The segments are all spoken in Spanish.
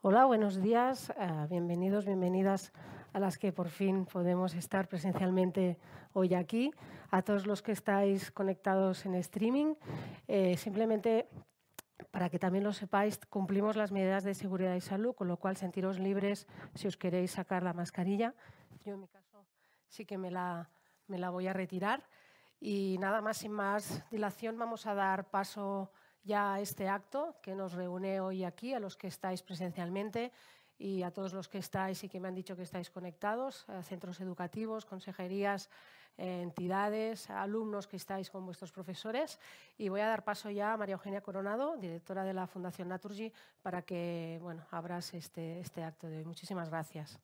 Hola, buenos días, eh, bienvenidos, bienvenidas a las que por fin podemos estar presencialmente hoy aquí, a todos los que estáis conectados en streaming. Eh, simplemente para que también lo sepáis, cumplimos las medidas de seguridad y salud, con lo cual sentiros libres si os queréis sacar la mascarilla. Yo en mi caso sí que me la, me la voy a retirar. Y nada más, sin más dilación, vamos a dar paso ya este acto que nos reúne hoy aquí, a los que estáis presencialmente y a todos los que estáis y que me han dicho que estáis conectados, a centros educativos, consejerías, entidades, alumnos que estáis con vuestros profesores. Y voy a dar paso ya a María Eugenia Coronado, directora de la Fundación Naturgy, para que bueno, abras este, este acto de hoy. Muchísimas gracias.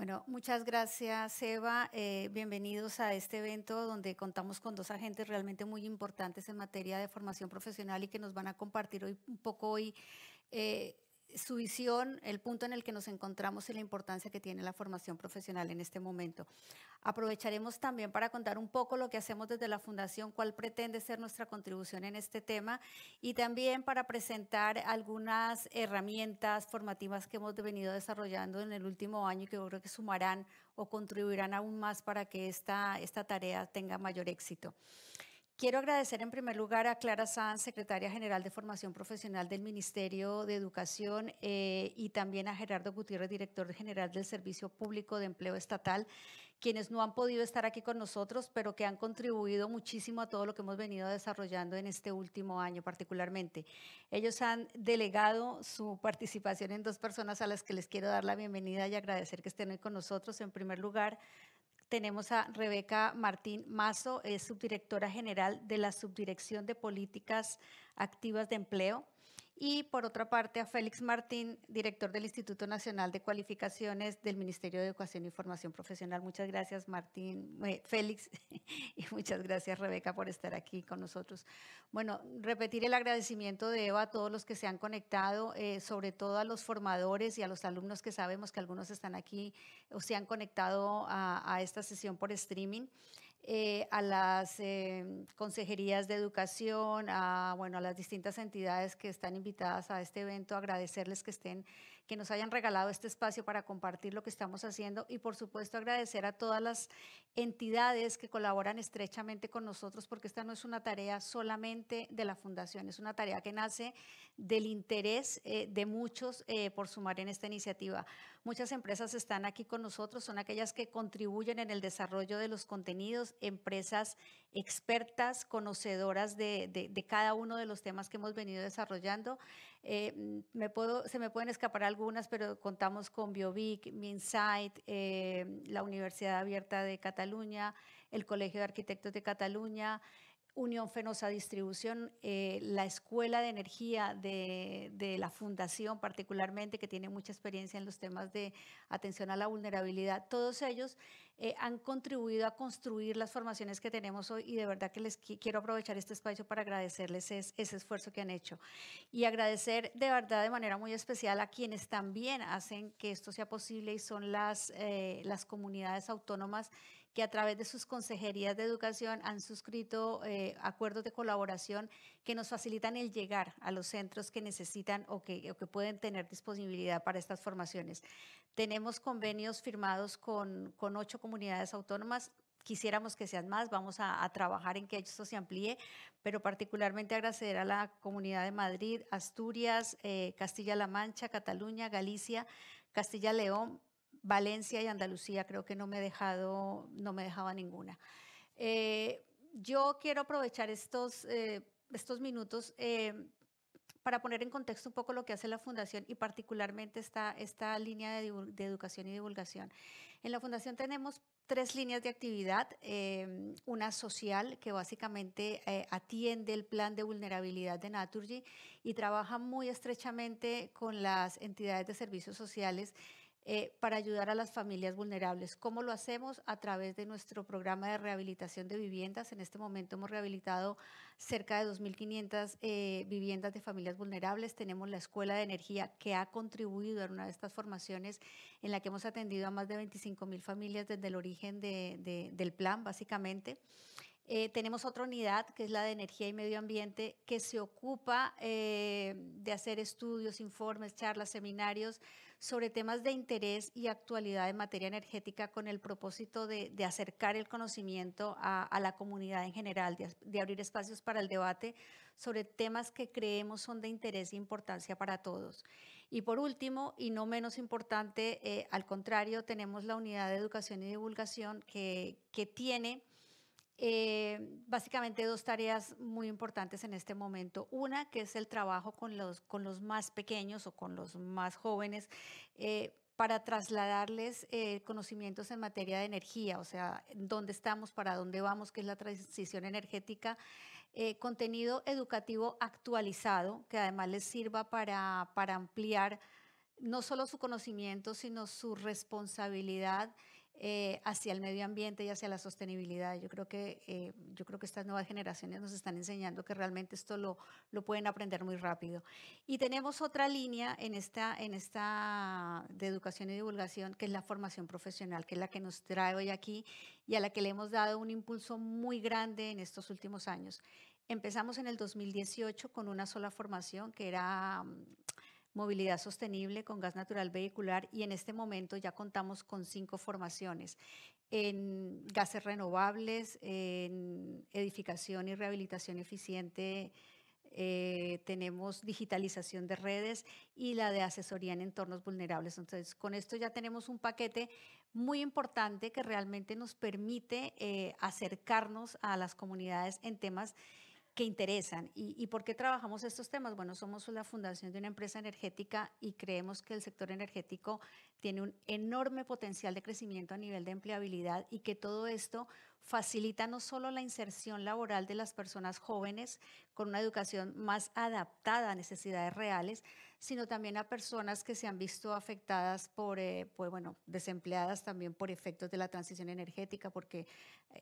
Bueno, muchas gracias Eva. Eh, bienvenidos a este evento donde contamos con dos agentes realmente muy importantes en materia de formación profesional y que nos van a compartir hoy un poco hoy eh, su visión, el punto en el que nos encontramos y la importancia que tiene la formación profesional en este momento. Aprovecharemos también para contar un poco lo que hacemos desde la Fundación, cuál pretende ser nuestra contribución en este tema y también para presentar algunas herramientas formativas que hemos venido desarrollando en el último año y que yo creo que sumarán o contribuirán aún más para que esta, esta tarea tenga mayor éxito. Quiero agradecer en primer lugar a Clara Sanz, secretaria general de Formación Profesional del Ministerio de Educación, eh, y también a Gerardo Gutiérrez, director general del Servicio Público de Empleo Estatal, quienes no han podido estar aquí con nosotros, pero que han contribuido muchísimo a todo lo que hemos venido desarrollando en este último año particularmente. Ellos han delegado su participación en dos personas a las que les quiero dar la bienvenida y agradecer que estén hoy con nosotros. En primer lugar, tenemos a Rebeca Martín Mazo, es subdirectora general de la Subdirección de Políticas Activas de Empleo y por otra parte a Félix Martín, director del Instituto Nacional de Cualificaciones del Ministerio de Educación y Formación Profesional. Muchas gracias Martín, eh, Félix y muchas gracias Rebeca por estar aquí con nosotros. Bueno, repetir el agradecimiento de Eva a todos los que se han conectado, eh, sobre todo a los formadores y a los alumnos que sabemos que algunos están aquí o se han conectado a esta sesión por streaming. Eh, a las em, consejerías de educación, a, bueno, a las distintas entidades que están invitadas a este evento, agradecerles que estén que nos hayan regalado este espacio para compartir lo que estamos haciendo y por supuesto agradecer a todas las entidades que colaboran estrechamente con nosotros porque esta no es una tarea solamente de la Fundación, es una tarea que nace del interés eh, de muchos eh, por sumar en esta iniciativa. Muchas empresas están aquí con nosotros, son aquellas que contribuyen en el desarrollo de los contenidos, empresas expertas, conocedoras de cada uno de los temas que hemos venido desarrollando, eh, mm, se me pueden escapar algunas, pero contamos con Biovic, Minsight, eh, la Universidad Abierta de Cataluña, el Colegio de Arquitectos de Cataluña, Unión Fenosa Distribución, eh, la Escuela de Energía de, la Fundación particularmente, que tiene mucha experiencia en los temas de atención a la vulnerabilidad, todos ellos eh, han contribuido a construir las formaciones que tenemos hoy y de verdad que les quiero aprovechar este espacio para agradecerles ese esfuerzo que han hecho y agradecer de verdad de manera muy especial a quienes también hacen que esto sea posible y son las, eh, las comunidades autónomas que a través de sus consejerías de educación han suscrito eh, acuerdos de colaboración que nos facilitan el llegar a los centros que necesitan o que, pueden tener disponibilidad para estas formaciones. Tenemos convenios firmados con, con ocho comunidades autónomas, quisiéramos que sean más, vamos a, trabajar en que esto se amplíe, pero particularmente agradecer a la comunidad de Madrid, Asturias, eh, Castilla-La Mancha, Cataluña, Galicia, Castilla-León, Valencia y Andalucía creo que no me, he dejado, no me dejaba ninguna. Eh, yo quiero aprovechar estos, eh, estos minutos eh, para poner en contexto un poco lo que hace la Fundación y particularmente esta, esta línea de, educación y divulgación. En la Fundación tenemos tres líneas de actividad, una social que básicamente atiende el plan de vulnerabilidad de Naturgy y trabaja muy estrechamente con las entidades de servicios sociales eh, para ayudar a las familias vulnerables. ¿Cómo lo hacemos? A través de nuestro programa de rehabilitación de viviendas. En este momento hemos rehabilitado cerca de 2.500 eh, viviendas de familias vulnerables. Tenemos la Escuela de Energía que ha contribuido a una de estas formaciones en la que hemos atendido a más de 25.000 familias desde el origen del plan, básicamente. Eh, tenemos otra unidad que es la de energía y medio ambiente que se ocupa de hacer estudios, informes, charlas, seminarios sobre temas de interés y actualidad en materia energética con el propósito de, acercar el conocimiento a, la comunidad en general, de, abrir espacios para el debate sobre temas que creemos son de interés e importancia para todos. Y por último, y no menos importante, eh, al contrario, tenemos la unidad de educación y divulgación que tiene eh, básicamente dos tareas muy importantes en este momento. Una, que es el trabajo con los, con los más pequeños o con los más jóvenes. Eh, para trasladarles eh, conocimientos en materia de energía, o sea, dónde estamos, para dónde vamos, qué es la transición energética, contenido educativo actualizado, que además les sirva para, para ampliar no solo su conocimiento, sino su responsabilidad eh, hacia el medio ambiente y hacia la sostenibilidad. Yo creo que, eh, yo creo que estas nuevas generaciones nos están enseñando que realmente esto lo, lo pueden aprender muy rápido. Y tenemos otra línea en esta, en esta de educación y divulgación, que es la formación profesional, que es la que nos trae hoy aquí y a la que le hemos dado un impulso muy grande en estos últimos años. Empezamos en el 2018 con una sola formación que era mm, movilidad sostenible con gas natural vehicular y en este momento ya contamos con cinco formaciones en gases renovables, en edificación y rehabilitación eficiente. Eh, tenemos digitalización de redes y la de asesoría en entornos vulnerables. Entonces, con esto ya tenemos un paquete muy importante que realmente nos permite eh, acercarnos a las comunidades en temas que interesan. ¿Y, ¿Y, por qué trabajamos estos temas? Bueno, somos la fundación de una empresa energética y creemos que el sector energético tiene un enorme potencial de crecimiento a nivel de empleabilidad y que todo esto facilita no solo la inserción laboral de las personas jóvenes con una educación más adaptada a necesidades reales, sino también a personas que se han visto afectadas por, eh, pues, bueno, desempleadas también por efectos de la transición energética, porque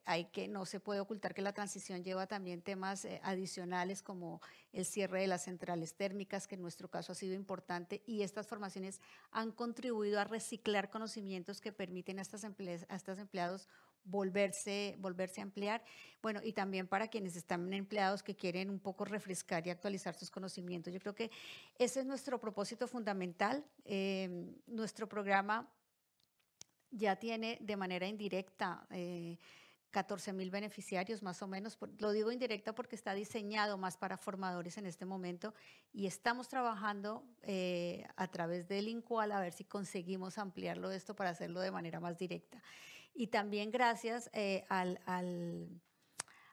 hay que, no se puede ocultar que la transición lleva también temas eh, adicionales como el cierre de las centrales térmicas, que en nuestro caso ha sido importante, y estas formaciones han contribuido a reciclar conocimientos que permiten a estas, a estas empleados volverse, volverse a emplear. Bueno, y también para quienes están empleados que quieren un poco refrescar y actualizar sus conocimientos. Yo creo que ese es nuestro propósito fundamental. Em, nuestro programa ya tiene de manera indirecta. Eh, 14 mil beneficiarios más o menos. lo digo indirecta porque está diseñado más para formadores en este momento y estamos trabajando eh, a través del INCUAL a ver si conseguimos ampliarlo esto para hacerlo de manera más directa. Y también gracias eh, al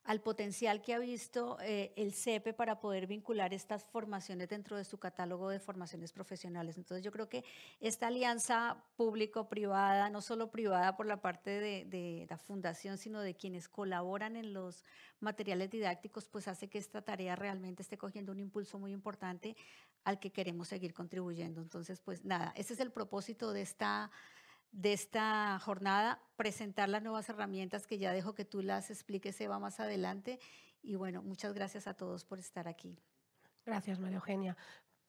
al potencial que ha visto eh, el CEPE e para poder vincular estas formaciones dentro de su catálogo de formaciones profesionales. Entonces yo creo que esta alianza público-privada, no solo privada por la parte de, de, la fundación, sino de quienes colaboran en los materiales didácticos, pues hace que esta tarea realmente esté cogiendo un impulso muy importante al que queremos seguir contribuyendo. Entonces, pues nada, ese es el propósito de esta de esta jornada, presentar las nuevas herramientas que ya dejo que tú las expliques, va más adelante. Y bueno, muchas gracias a todos por estar aquí. Gracias, María Eugenia.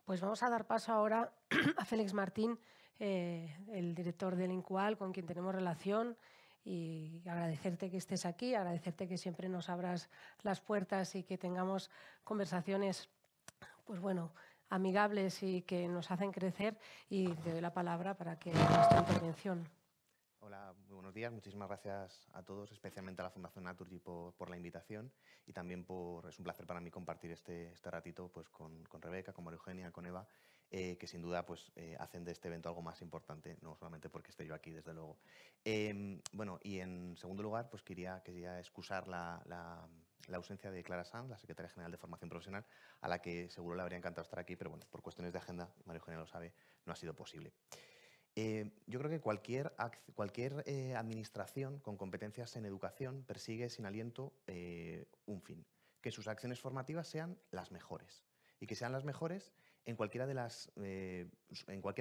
Pues vamos a dar paso ahora a Félix Martín, eh, el director del INCUAL, con quien tenemos relación. Y agradecerte que estés aquí, agradecerte que siempre nos abras las puertas y que tengamos conversaciones, pues bueno, amigables y que nos hacen crecer. Y te doy la palabra para que nuestra intervención. Hola, muy buenos días. Muchísimas gracias a todos, especialmente a la Fundación Naturgy por, la invitación y también por, es un placer para mí compartir este, este ratito pues, con, con Rebeca, con María Eugenia, con Eva, eh, que sin duda pues, eh, hacen de este evento algo más importante, no solamente porque esté yo aquí, desde luego. Em, bueno, y en segundo lugar, pues quería, excusar la la ausencia de Clara Sanz, la secretaria general de Formación Profesional, a la que seguro le habría encantado estar aquí, pero bueno, por cuestiones de agenda, Mario Eugenia lo sabe, no ha sido posible. Eh, yo creo que cualquier, eh, administración con competencias en educación persigue sin aliento eh, un fin, que sus acciones formativas sean las mejores y que sean las mejores en cualquiera de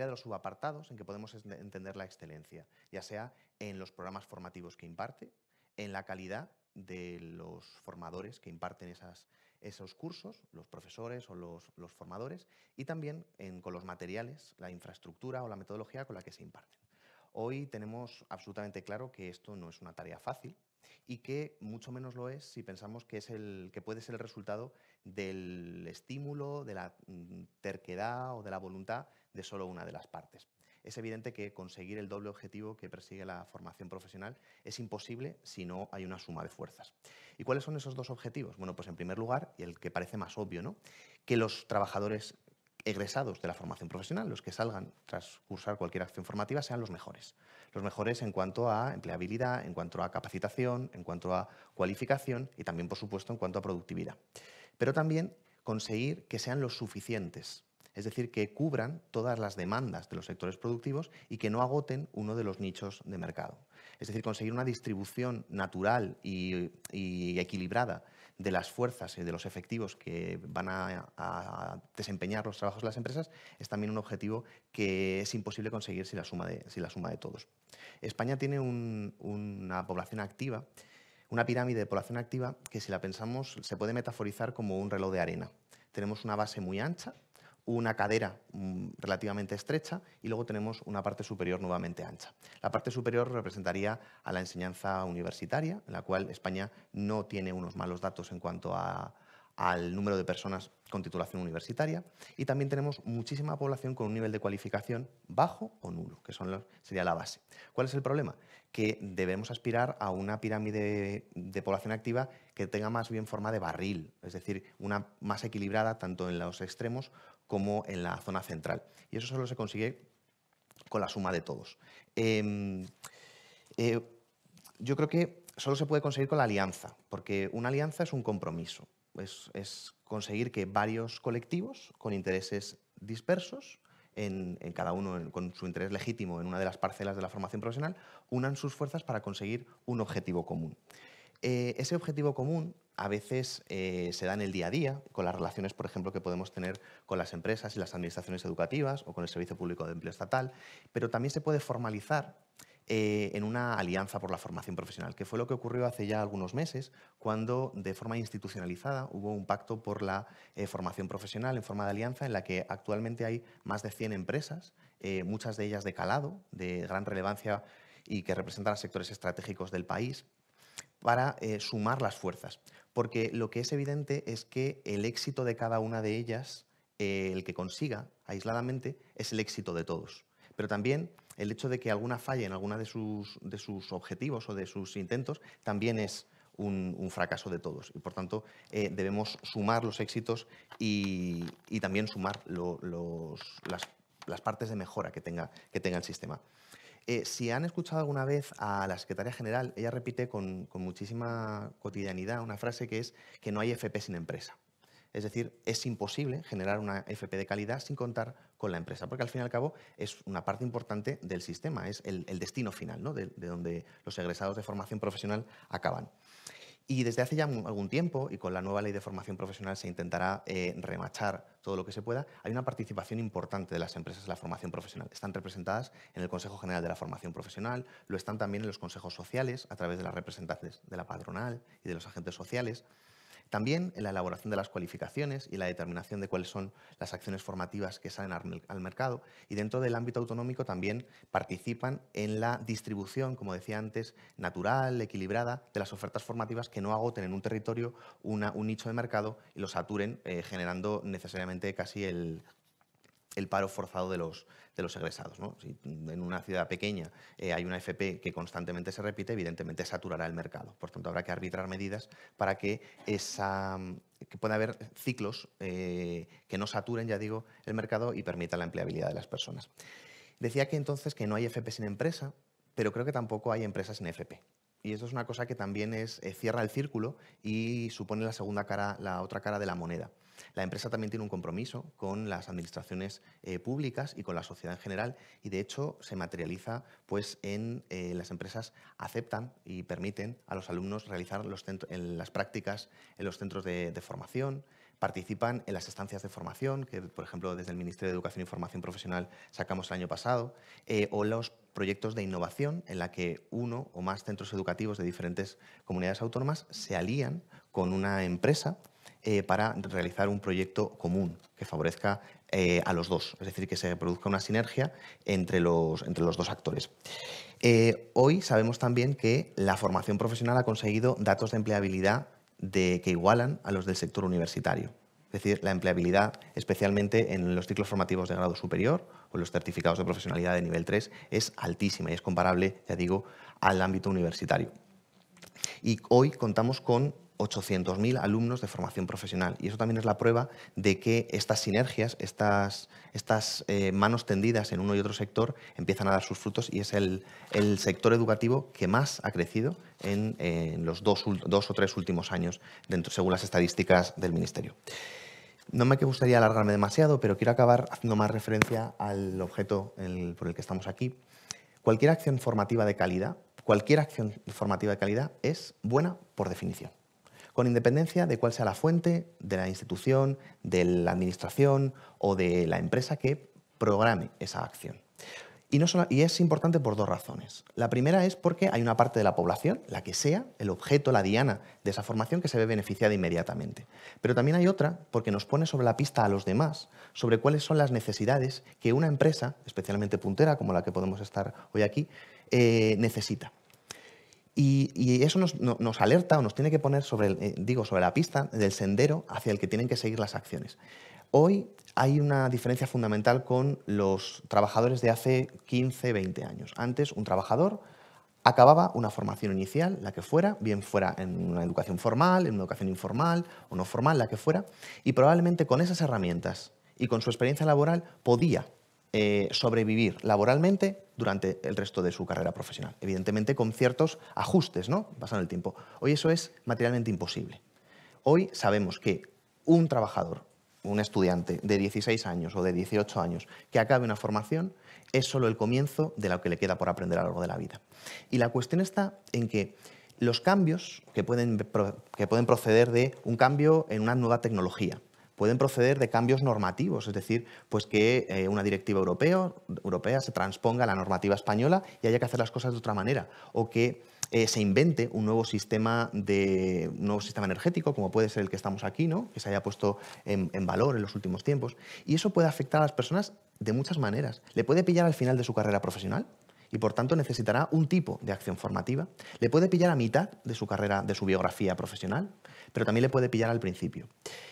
los subapartados en que podemos entender la excelencia, ya sea en los programas formativos que imparte, en la calidad de los formadores que imparten esos cursos, los profesores o los, formadores, y también con los materiales, la infraestructura o la metodología con la que se imparten. Hoy tenemos absolutamente claro que esto no es una tarea fácil y que mucho menos lo es si pensamos que, es el, que puede ser el resultado del estímulo, de la mm, terquedad o de la voluntad de solo una de las partes es evidente que conseguir el doble objetivo que persigue la formación profesional es imposible si no hay una suma de fuerzas. ¿Y cuáles son esos dos objetivos? Bueno, pues en primer lugar, y el que parece más obvio, ¿no? Que los trabajadores egresados de la formación profesional, los que salgan tras cursar cualquier acción formativa, sean los mejores. Los mejores en cuanto a empleabilidad, en cuanto a capacitación, en cuanto a cualificación y también, por supuesto, en cuanto a productividad. Pero también conseguir que sean los suficientes es decir, que cubran todas las demandas de los sectores productivos y que no agoten uno de los nichos de mercado. Es decir, conseguir una distribución natural y, equilibrada de las fuerzas y de los efectivos que van a, desempeñar los trabajos de las empresas es también un objetivo que es imposible conseguir sin la suma de, la suma de todos. España tiene una población activa, una pirámide de población activa que si la pensamos se puede metaforizar como un reloj de arena. Tenemos una base muy ancha una cadera mm, relativamente estrecha y luego tenemos una parte superior nuevamente ancha. La parte superior representaría a la enseñanza universitaria, en la cual España no tiene unos malos datos en cuanto al número de personas con titulación universitaria y también tenemos muchísima población con un nivel de cualificación bajo o nulo, que sería la base. ¿Cuál es el problema? Que debemos aspirar a una pirámide de población activa que tenga más bien forma de barril, es decir, una más equilibrada tanto en los extremos como en la zona central. Y eso solo se consigue con la suma de todos. Em, eh, yo creo que solo se puede conseguir con la alianza, porque una alianza es un compromiso, es, es conseguir que varios colectivos con intereses dispersos, en, cada uno con su interés legítimo en una de las parcelas de la formación profesional, unan sus fuerzas para conseguir un objetivo común. Eh, ese objetivo común a veces eh, se da en el día a día, con las relaciones, por ejemplo, que podemos tener con las empresas y las administraciones educativas o con el Servicio Público de Empleo Estatal, pero también se puede formalizar eh, en una alianza por la formación profesional, que fue lo que ocurrió hace ya algunos meses, cuando de forma institucionalizada hubo un pacto por la eh, formación profesional en forma de alianza en la que actualmente hay más de 100 empresas, muchas de ellas de calado, de gran relevancia y que representan a sectores estratégicos del país, para eh, sumar las fuerzas. Porque lo que es evidente es que el éxito de cada una de ellas, eh, el que consiga aisladamente, es el éxito de todos. Pero también el hecho de que alguna falle en alguna de sus, de sus objetivos o de sus intentos también es un, fracaso de todos. Y por tanto, eh, debemos sumar los éxitos y, también sumar los, las, partes de mejora que tenga, que tenga el sistema. Eh, si han escuchado alguna vez a la secretaria general, ella repite con, muchísima cotidianidad una frase que es que no hay FP sin empresa. Es decir, es imposible generar una FP de calidad sin contar con la empresa, porque al fin y al cabo es una parte importante del sistema, es el, destino final, de, donde los egresados de formación profesional acaban. Y desde hace ya algún tiempo, y con la nueva ley de formación profesional se intentará eh, remachar todo lo que se pueda, hay una participación importante de las empresas en la formación profesional. Están representadas en el Consejo General de la Formación Profesional, lo están también en los consejos sociales a través de las representantes de la patronal y de los agentes sociales. También en la elaboración de las cualificaciones y la determinación de cuáles son las acciones formativas que salen al mercado. Y dentro del ámbito autonómico también participan en la distribución, como decía antes, natural, equilibrada de las ofertas formativas que no agoten en un territorio un nicho de mercado y lo saturen eh, generando necesariamente casi el el paro forzado de los, de los egresados. Si en una ciudad pequeña eh, hay una FP que constantemente se repite, evidentemente saturará el mercado. Por tanto, habrá que arbitrar medidas para que, esa, que pueda haber ciclos eh, que no saturen, ya digo, el mercado y permitan la empleabilidad de las personas. Decía que entonces que no hay FP sin empresa, pero creo que tampoco hay empresas sin FP. Y eso es una cosa que también es, eh, cierra el círculo y supone la segunda cara, la otra cara de la moneda. La empresa también tiene un compromiso con las administraciones eh, públicas y con la sociedad en general y de hecho se materializa pues en eh, las empresas aceptan y permiten a los alumnos realizar las prácticas en los centros de, de formación, participan en las estancias de formación que por ejemplo desde el Ministerio de Educación y Formación Profesional sacamos el año pasado o los proyectos de innovación en la que uno o más centros educativos de diferentes comunidades autónomas se alían con una empresa eh, para realizar un proyecto común que favorezca eh, a los dos, es decir, que se produzca una sinergia entre los, entre los dos actores. Eh, hoy sabemos también que la formación profesional ha conseguido datos de empleabilidad que igualan a los del sector universitario decir, la empleabilidad, especialmente en los ciclos formativos de grado superior o los certificados de profesionalidad de nivel 3, es altísima y es comparable, ya digo, al ámbito universitario. Y hoy contamos con 800.000 alumnos de formación profesional. Y eso también es la prueba de que estas sinergias, estas, estas eh, manos tendidas en uno y otro sector empiezan a dar sus frutos y es el, sector educativo que más ha crecido en, los dos, dos, o tres últimos años, dentro, según las estadísticas del Ministerio. No me gustaría alargarme demasiado, pero quiero acabar haciendo más referencia al objeto por el que estamos aquí. Cualquier acción formativa de calidad, cualquier acción formativa de calidad es buena por definición, con independencia de cuál sea la fuente, de la institución, de la administración o de la empresa que programe esa acción. Y, es importante por dos razones. La primera es porque hay una parte de la población, la que sea, el objeto, la diana de esa formación, que se ve beneficiada inmediatamente. Pero también hay otra porque nos pone sobre la pista a los demás sobre cuáles son las necesidades que una empresa, especialmente puntera como la que podemos estar hoy aquí, eh, necesita. Y, eso nos, alerta o nos tiene que poner sobre, eh, digo, sobre la pista del sendero hacia el que tienen que seguir las acciones. Hoy hay una diferencia fundamental con los trabajadores de hace 15, 20 años. Antes, un trabajador acababa una formación inicial, la que fuera, bien fuera en una educación formal, en una educación informal o no formal, la que fuera, y probablemente con esas herramientas y con su experiencia laboral podía eh, sobrevivir laboralmente durante el resto de su carrera profesional. Evidentemente con ciertos ajustes, ¿no? Pasando el tiempo. Hoy eso es materialmente imposible. Hoy sabemos que un trabajador un estudiante de 16 años o de 18 años que acabe una formación es solo el comienzo de lo que le queda por aprender a lo largo de la vida. Y la cuestión está en que los cambios que pueden, que pueden proceder de un cambio en una nueva tecnología, pueden proceder de cambios normativos, es decir, pues que eh, una directiva europea se transponga a la normativa española y haya que hacer las cosas de otra manera, o que eh, se invente un nuevo sistema de nuevo sistema energético, como puede ser el que estamos aquí, ¿no? que se haya puesto en, en valor en los últimos tiempos. Y eso puede afectar a las personas de muchas maneras. Le puede pillar al final de su carrera profesional, y por tanto necesitará un tipo de acción formativa. Le puede pillar a mitad de su carrera, de su biografía profesional, pero también le puede pillar al principio.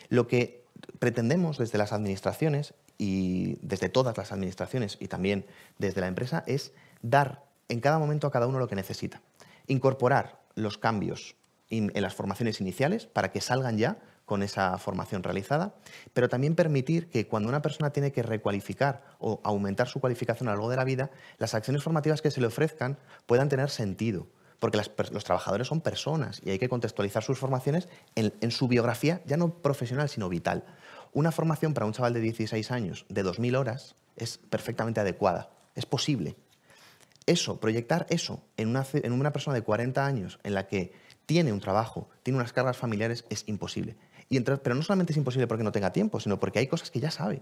Lo que pretendemos desde las administraciones y desde todas las administraciones y también desde la empresa es dar en cada momento a cada uno lo que necesita incorporar los cambios en las formaciones iniciales para que salgan ya con esa formación realizada, pero también permitir que cuando una persona tiene que recualificar o aumentar su cualificación a lo largo de la vida, las acciones formativas que se le ofrezcan puedan tener sentido, porque los trabajadores son personas y hay que contextualizar sus formaciones en su biografía, ya no profesional, sino vital. Una formación para un chaval de 16 años de 2.000 horas es perfectamente adecuada, es posible, eso, proyectar eso en una, persona de 40 años en la que tiene un trabajo, tiene unas cargas familiares, es imposible. Y pero no solamente es imposible porque no tenga tiempo, sino porque hay cosas que ya sabe.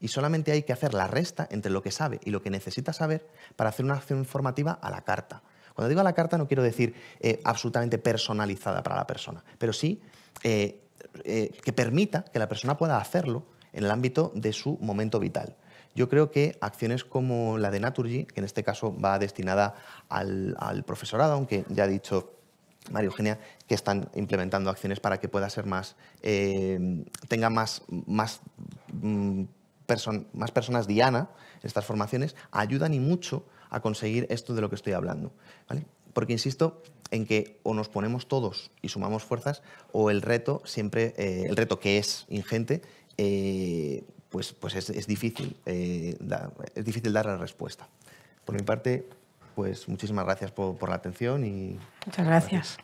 Y solamente hay que hacer la resta entre lo que sabe y lo que necesita saber para hacer una acción informativa a la carta. Cuando digo a la carta no quiero decir eh, absolutamente personalizada para la persona, pero sí eh, eh, que permita que la persona pueda hacerlo en el ámbito de su momento vital yo creo que acciones como la de Naturgy, que en este caso va destinada al, profesorado, aunque ya ha dicho María Eugenia, que están implementando acciones para que pueda ser más, eh, tenga más, más, mm, más personas diana en estas formaciones, ayudan y mucho a conseguir esto de lo que estoy hablando. Porque insisto en que o nos ponemos todos y sumamos fuerzas, o el reto siempre, eh, el reto que es ingente, eh, pues, pues es, difícil, eh, es difícil dar la respuesta. Por mi parte, pues muchísimas gracias por, la atención y... Muchas gracias.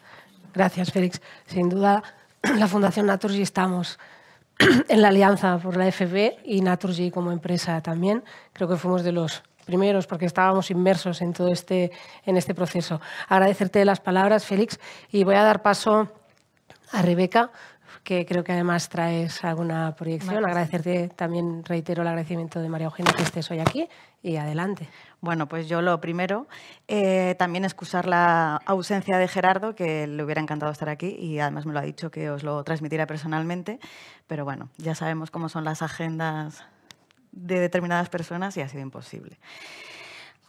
gracias. Félix. Sin duda, la Fundación Naturgy estamos en la alianza por la FB y Naturgy como empresa también. Creo que fuimos de los primeros porque estábamos inmersos en todo este, en este proceso. Agradecerte las palabras, Félix, y voy a dar paso a Rebeca que creo que además traes alguna proyección. Agradecerte también, reitero el agradecimiento de María Eugenia que estés hoy aquí y adelante. Bueno, pues yo lo primero, eh, también excusar la ausencia de Gerardo, que le hubiera encantado estar aquí y además me lo ha dicho que os lo transmitiera personalmente, pero bueno, ya sabemos cómo son las agendas de determinadas personas y ha sido imposible.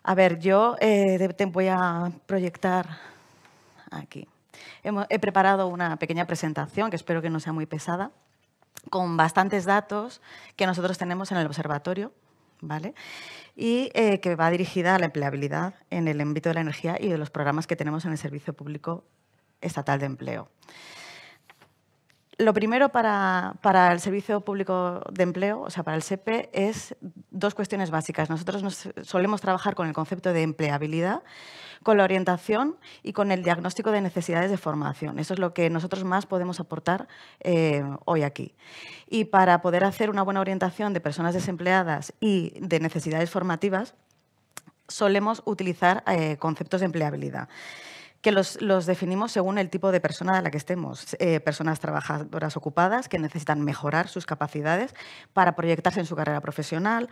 A ver, yo eh, te voy a proyectar aquí. He preparado una pequeña presentación que espero que no sea muy pesada, con bastantes datos que nosotros tenemos en el observatorio, ¿vale? Y eh, que va dirigida a la empleabilidad en el ámbito de la energía y de los programas que tenemos en el Servicio Público Estatal de Empleo. Lo primero para, el Servicio Público de Empleo, o sea, para el SEPE, es dos cuestiones básicas. Nosotros solemos trabajar con el concepto de empleabilidad, con la orientación y con el diagnóstico de necesidades de formación. Eso es lo que nosotros más podemos aportar eh, hoy aquí. Y para poder hacer una buena orientación de personas desempleadas y de necesidades formativas, solemos utilizar eh, conceptos de empleabilidad que los, definimos según el tipo de persona de la que estemos. Eh, personas trabajadoras ocupadas que necesitan mejorar sus capacidades para proyectarse en su carrera profesional,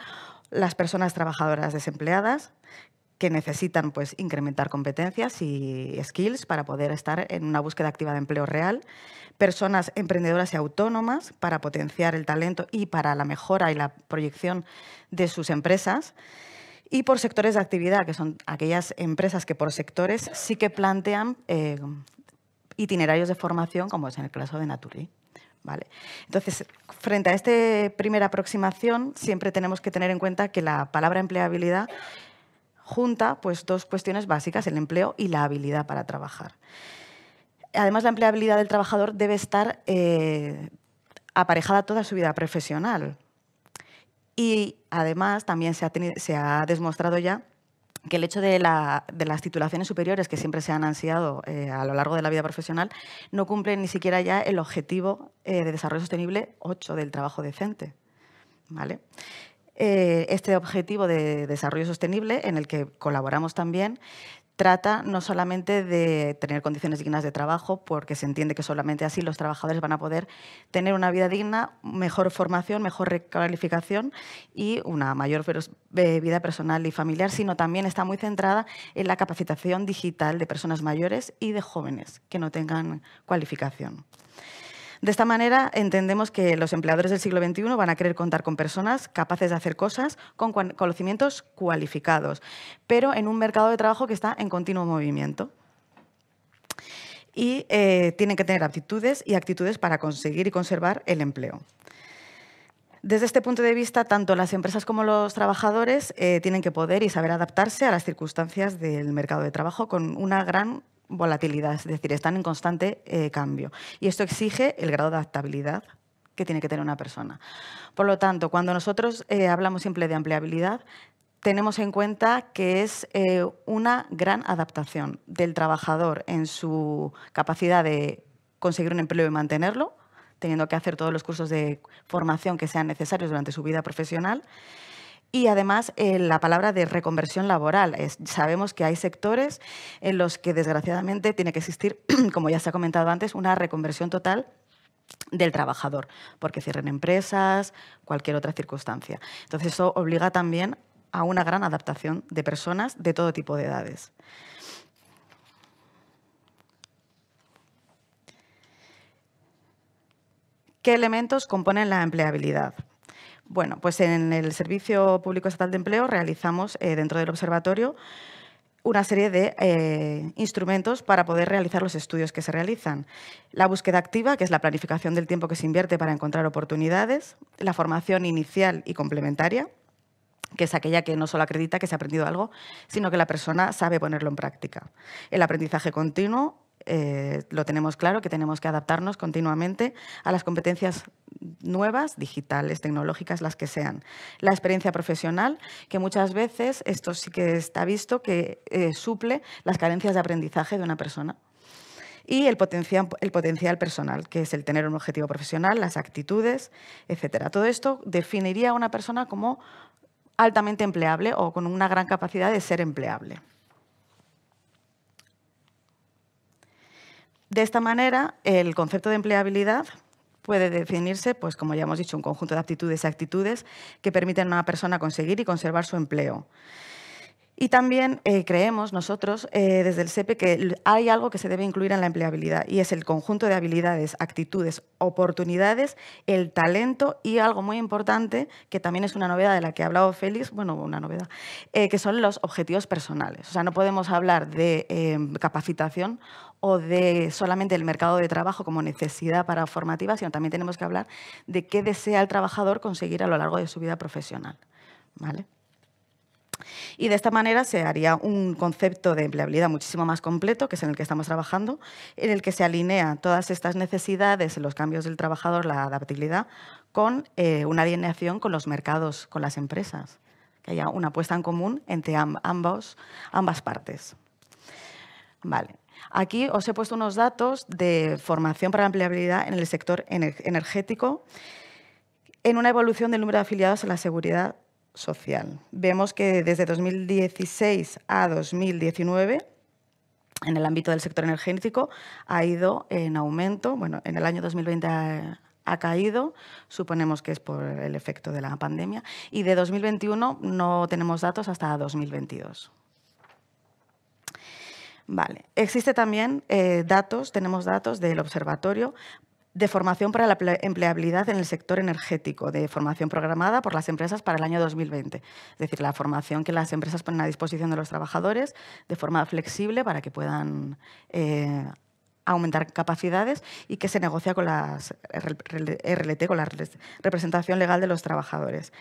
las personas trabajadoras desempleadas que necesitan pues, incrementar competencias y skills para poder estar en una búsqueda activa de empleo real, personas emprendedoras y autónomas para potenciar el talento y para la mejora y la proyección de sus empresas, y por sectores de actividad, que son aquellas empresas que por sectores sí que plantean eh, itinerarios de formación, como es en el caso de Naturi. Vale. Entonces, frente a esta primera aproximación, siempre tenemos que tener en cuenta que la palabra empleabilidad junta pues, dos cuestiones básicas, el empleo y la habilidad para trabajar. Además, la empleabilidad del trabajador debe estar eh, aparejada toda su vida profesional. Y además también se ha, demostrado ya que el hecho de, las titulaciones superiores que siempre se han ansiado eh, a lo largo de la vida profesional no cumplen ni siquiera ya el objetivo eh, de desarrollo sostenible 8 del trabajo decente. ¿Vale? Eh, este objetivo de desarrollo sostenible, en el que colaboramos también, trata no solamente de tener condiciones dignas de trabajo, porque se entiende que solamente así los trabajadores van a poder tener una vida digna, mejor formación, mejor recalificación y una mayor eh, vida personal y familiar, sino también está muy centrada en la capacitación digital de personas mayores y de jóvenes que no tengan cualificación. De esta manera entendemos que los empleadores del siglo XXI van a querer contar con personas capaces de hacer cosas con conocimientos cualificados, pero en un mercado de trabajo que está en continuo movimiento y eh, tienen que tener aptitudes y actitudes para conseguir y conservar el empleo. Desde este punto de vista, tanto las empresas como los trabajadores eh, tienen que poder y saber adaptarse a las circunstancias del mercado de trabajo con una gran volatilidad, es decir, están en constante eh, cambio. Y esto exige el grado de adaptabilidad que tiene que tener una persona. Por lo tanto, cuando nosotros eh, hablamos siempre de ampliabilidad, tenemos en cuenta que es eh, una gran adaptación del trabajador en su capacidad de conseguir un empleo y mantenerlo, teniendo que hacer todos los cursos de formación que sean necesarios durante su vida profesional y además eh, la palabra de reconversión laboral. sabemos que hay sectores en los que desgraciadamente tiene que existir, como ya se ha comentado antes, una reconversión total del trabajador, porque cierren empresas, cualquier otra circunstancia. Entonces eso obliga también a una gran adaptación de personas de todo tipo de edades. ¿Qué elementos componen la empleabilidad? Bueno, pues en el Servicio Público Estatal de Empleo realizamos eh, dentro del observatorio una serie de eh, instrumentos para poder realizar los estudios que se realizan. La búsqueda activa, que es la planificación del tiempo que se invierte para encontrar oportunidades, la formación inicial y complementaria, que es aquella que no solo acredita que se ha aprendido algo, sino que la persona sabe ponerlo en práctica. El aprendizaje continuo, eh, lo tenemos claro, que tenemos que adaptarnos continuamente a las competencias nuevas, digitales, tecnológicas, las que sean. La experiencia profesional, que muchas veces, esto sí que está visto, que eh, suple las carencias de aprendizaje de una persona y el potencial, el potencial, personal, que es el tener un objetivo profesional, las actitudes, etcétera Todo esto definiría a una persona como altamente empleable o con una gran capacidad de ser empleable. De esta manera, el concepto de empleabilidad puede definirse, pues como ya hemos dicho, un conjunto de aptitudes y actitudes que permiten a una persona conseguir y conservar su empleo. Y también eh, creemos nosotros eh, desde el SEPE que hay algo que se debe incluir en la empleabilidad y es el conjunto de habilidades, actitudes, oportunidades, el talento y algo muy importante que también es una novedad de la que ha hablado Félix, bueno, una novedad, eh, que son los objetivos personales. O sea, no podemos hablar de em, capacitación o de solamente el mercado de trabajo como necesidad para formativa, sino también tenemos que hablar de qué desea el trabajador conseguir a lo largo de su vida profesional. ¿Vale? Y de esta manera se haría un concepto de empleabilidad muchísimo más completo, que es en el que estamos trabajando, en el que se alinea todas estas necesidades, los cambios del trabajador, la adaptabilidad, con eh, una alineación con los mercados, con las empresas, que haya una apuesta en común entre ambos, ambas partes. Vale. Aquí os he puesto unos datos de formación para la empleabilidad en el sector energético en una evolución del número de afiliados a la seguridad social. Vemos que desde 2016 a 2019 en el ámbito del sector energético ha ido en aumento. Bueno, en el año 2020 ha, caído, suponemos que es por el efecto de la pandemia, y de 2021 no tenemos datos hasta 2022. Vale. Existe también eh, datos, tenemos datos del observatorio de formación para la empleabilidad en el sector energético, de formación programada por las empresas para el año 2020. Es decir, la formación que las empresas ponen a disposición de los trabajadores de forma flexible para que puedan eh, aumentar capacidades y que se negocia con las RLT, con la representación legal de los trabajadores.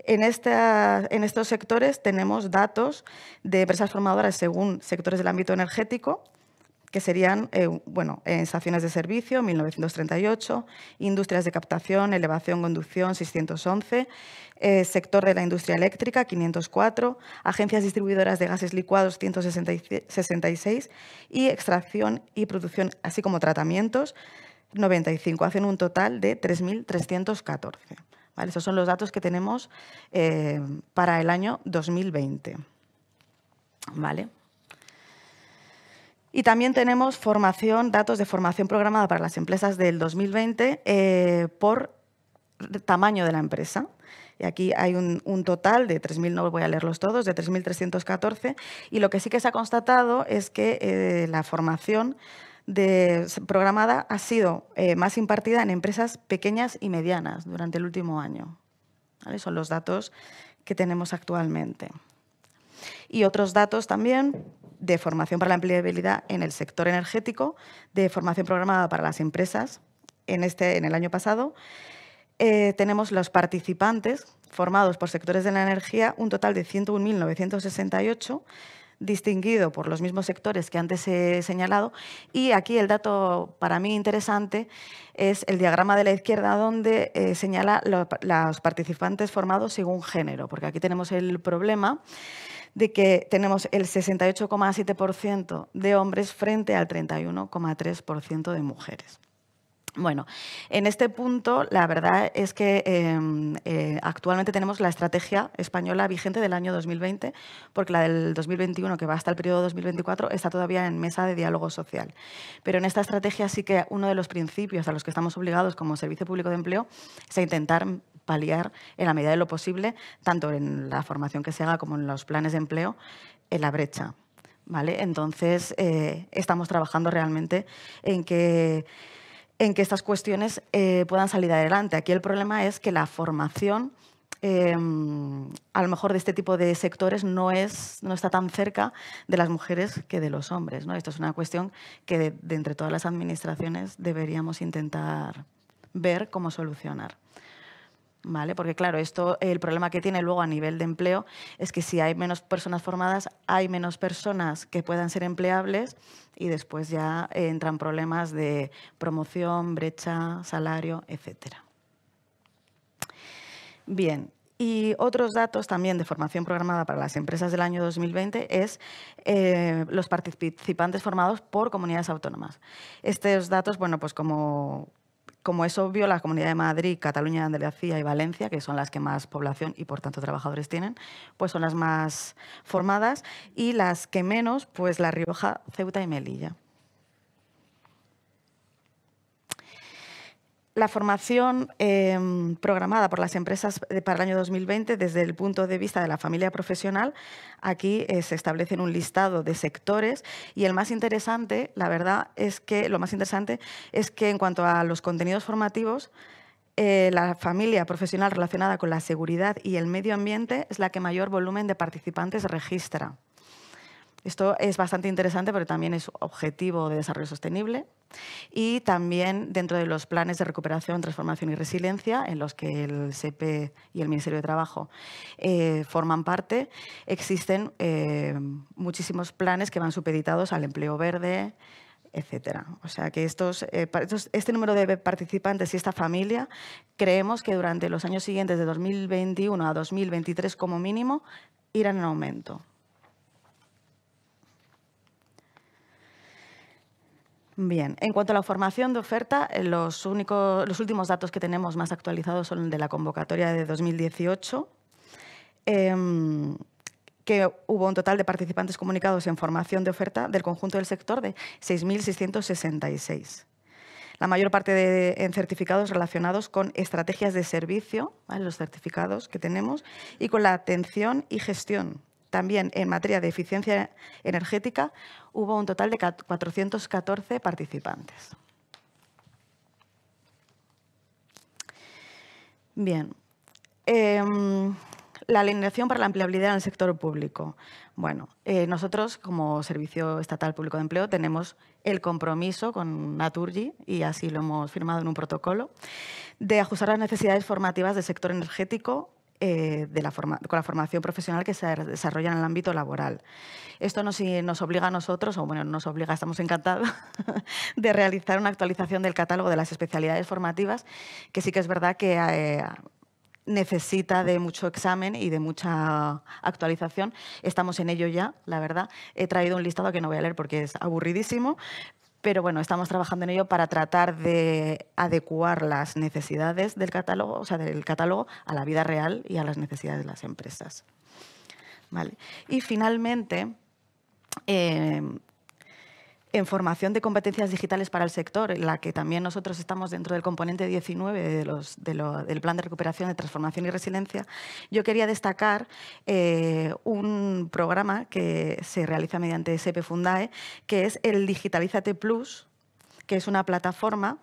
En, en estos sectores tenemos datos de empresas formadoras según sectores del ámbito energético, que serían eh, bueno, eh, estaciones de servicio, 1938, industrias de captación, elevación, conducción, 611, eh, sector de la industria eléctrica, 504, agencias distribuidoras de gases licuados, 166, y extracción y producción, así como tratamientos, 95. Hacen un total de 3.314. ¿Vale? Esos son los datos que tenemos para el año 2020. ¿Vale? Y también tenemos formación, datos de formación programada para las empresas del 2020 eh, por tamaño de la empresa. Y aquí hay un, total de 3.000, no voy a leerlos todos, de 3.314. Y lo que sí que se ha constatado es que eh, la formación programada ha sido eh, más impartida en empresas pequeñas y medianas durante el último año. Son los datos que tenemos actualmente. Y otros datos también de formación para la empleabilidad en el sector energético, de formación programada para las empresas en, este, en el año pasado. Eh, tenemos los participantes formados por sectores de la energía, un total de 101.968 distinguido por los mismos sectores que antes he señalado. Y aquí el dato para mí interesante es el diagrama de la izquierda donde eh, señala los participantes formados según género, porque aquí tenemos el problema de que tenemos el 68,7% de hombres frente al 31,3% de mujeres. Bueno, en este punto la verdad es que em, eh, actualmente tenemos la estrategia española vigente del año 2020, porque la del 2021, que va hasta el periodo 2024, está todavía en mesa de diálogo social. Pero en esta estrategia sí que uno de los principios a los que estamos obligados como Servicio Público de Empleo es a intentar paliar en la medida de lo posible, tanto en la formación que se haga como en los planes de empleo, en la brecha. ¿vale? Entonces, eh, estamos trabajando realmente en que, en que estas cuestiones eh, puedan salir adelante. Aquí el problema es que la formación... Em, a lo mejor de este tipo de sectores no, está tan cerca de las mujeres que de los hombres. ¿no? Esto es una cuestión que de entre todas las administraciones deberíamos intentar ver cómo solucionar. Porque claro, esto, el problema que tiene luego a nivel de empleo es que si hay menos personas formadas, hay menos personas que puedan ser empleables y después ya entran problemas de promoción, brecha, salario, etc. Bien, y otros datos también de formación programada para las empresas del año 2020 es eh, los participantes formados por comunidades autónomas. Estos datos, bueno, pues como, como es obvio, la Comunidad de Madrid, Cataluña, Andalucía y Valencia, que son las que más población y por tanto trabajadores tienen, pues son las más formadas y las que menos, pues La Rioja, Ceuta y Melilla. la formación em, programada por las empresas eh, para el año 2020 desde el punto de vista de la familia profesional, aquí eh, se establece un listado de sectores y el más interesante, la verdad es que lo más interesante es que en cuanto a los contenidos formativos, eh, la familia profesional relacionada con la seguridad y el medio ambiente es la que mayor volumen de participantes registra. Esto es bastante interesante pero también es objetivo de desarrollo sostenible y también dentro de los planes de recuperación, transformación y resiliencia en los que el CP e y el Ministerio de Trabajo eh, forman parte, existen eh, muchísimos planes que van supeditados al empleo verde, etcétera. O sea que eh, estos, este número de participantes y esta familia creemos que durante los años siguientes de 2021 a 2023 como mínimo irán en aumento. Bien, en cuanto a la formación de oferta, eh, los, últimos datos que tenemos más actualizados son de la convocatoria de 2018, em, que hubo un total de participantes comunicados en formación de oferta del conjunto del sector de 6.666. La mayor parte de, en certificados relacionados con estrategias de servicio, los certificados que tenemos, y con la atención y gestión también en materia de eficiencia energética hubo un total de 414 participantes. Bien. Em, la alineación para la empleabilidad en el sector público. Bueno, eh, nosotros como Servicio Estatal Público de Empleo tenemos el compromiso con Naturgy, y así lo hemos firmado en un protocolo, de ajustar las necesidades formativas del sector energético eh, con la formación profesional que se desarrolla en el ámbito laboral. Esto nos, eh, nos obliga a nosotros, o bueno, nos obliga, estamos encantados, de realizar una actualización del catálogo de las especialidades formativas, que sí que es verdad que... Eh, necesita de mucho examen y de mucha actualización. Estamos en ello ya, la verdad. He traído un listado que no voy a leer porque es aburridísimo, pero bueno, estamos trabajando en ello para tratar de adecuar las necesidades del catálogo, o sea, del catálogo a la vida real y a las necesidades de las empresas. Vale. Y finalmente, eh, en formación de competencias digitales para el sector, en la que también nosotros estamos dentro del componente 19 del Plan de Recuperación de Transformación y Resiliencia, yo quería destacar eh, un programa que se realiza mediante SEP Fundae, que es el Digitalízate Plus, que es una plataforma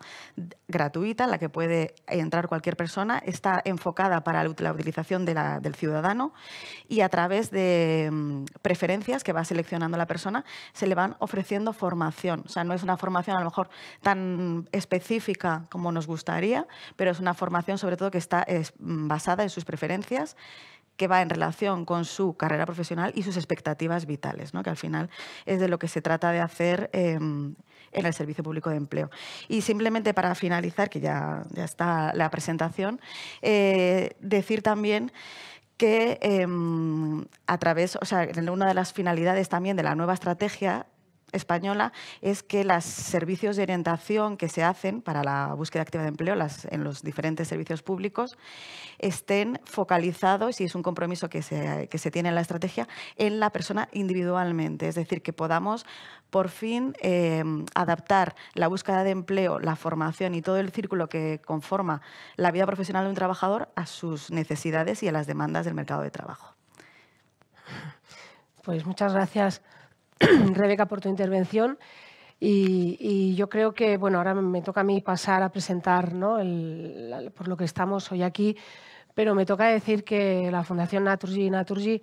gratuita en la que puede entrar cualquier persona. Está enfocada para la utilización del ciudadano y a través de mm, preferencias que va seleccionando la persona se le van ofreciendo formación. O sea, no es una formación a lo mejor tan específica como nos gustaría, pero es una formación sobre todo que está mm, basada en sus preferencias que va en relación con su carrera profesional y sus expectativas vitales, ¿no? que al final es de lo que se trata de hacer em, en el Servicio Público de Empleo. Y simplemente para finalizar, que ya, ya está la presentación, eh, decir también que em, a través, o sea, una de las finalidades también de la nueva estrategia española es que los servicios de orientación que se hacen para la búsqueda activa de empleo las, en los diferentes servicios públicos estén focalizados, y es un compromiso que se, tiene en la estrategia, en la persona individualmente. Es decir, que podamos por fin em, adaptar la búsqueda de empleo, la formación y todo el círculo que conforma la vida profesional de un trabajador a sus necesidades y a las demandas del mercado de trabajo. Pues muchas gracias. Rebeca, por tu intervención. Y, yo creo que, bueno, ahora me toca a mí pasar a presentar ¿no? por lo que estamos hoy aquí, pero me toca decir que la Fundación Naturgy Naturgy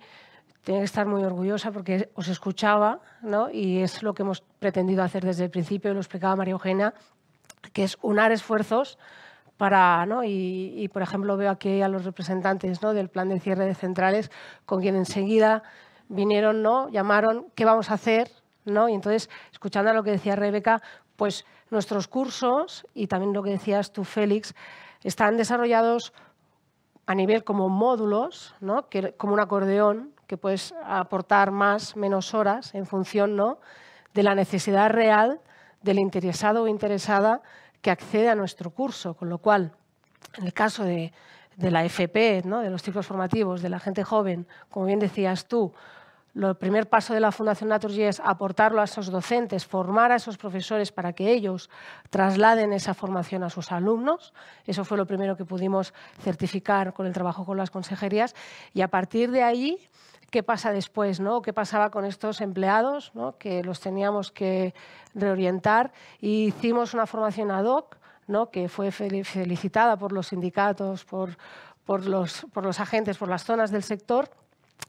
tiene que estar muy orgullosa porque os escuchaba ¿no? y es lo que hemos pretendido hacer desde el principio, lo explicaba María Eugenia, que es unar esfuerzos para, ¿no? y, y, por ejemplo, veo aquí a los representantes ¿no? del plan de cierre de centrales, con quien enseguida vinieron, ¿no? llamaron, ¿qué vamos a hacer? ¿No? Y entonces, escuchando a lo que decía Rebeca, pues nuestros cursos y también lo que decías tú, Félix, están desarrollados a nivel como módulos, ¿no? que, er, como un acordeón, que puedes aportar más, menos horas en función ¿no? de la necesidad real del interesado o interesada que accede a nuestro curso. Con lo cual, en el caso de de la FP, de los ciclos formativos, de la gente joven, como bien decías tú, el primer paso de la Fundación Naturgy es aportarlo a esos docentes, formar a esos profesores para que ellos trasladen esa formación a sus alumnos. Eso fue lo primero que pudimos certificar con el trabajo con las consejerías. Y a partir de ahí, ¿qué pasa después? ¿no? ¿Qué pasaba con estos empleados ¿no? que los teníamos que reorientar? Y hicimos una formación ad hoc que fue felicitada por los sindicatos, por, los, agentes, por las zonas del sector.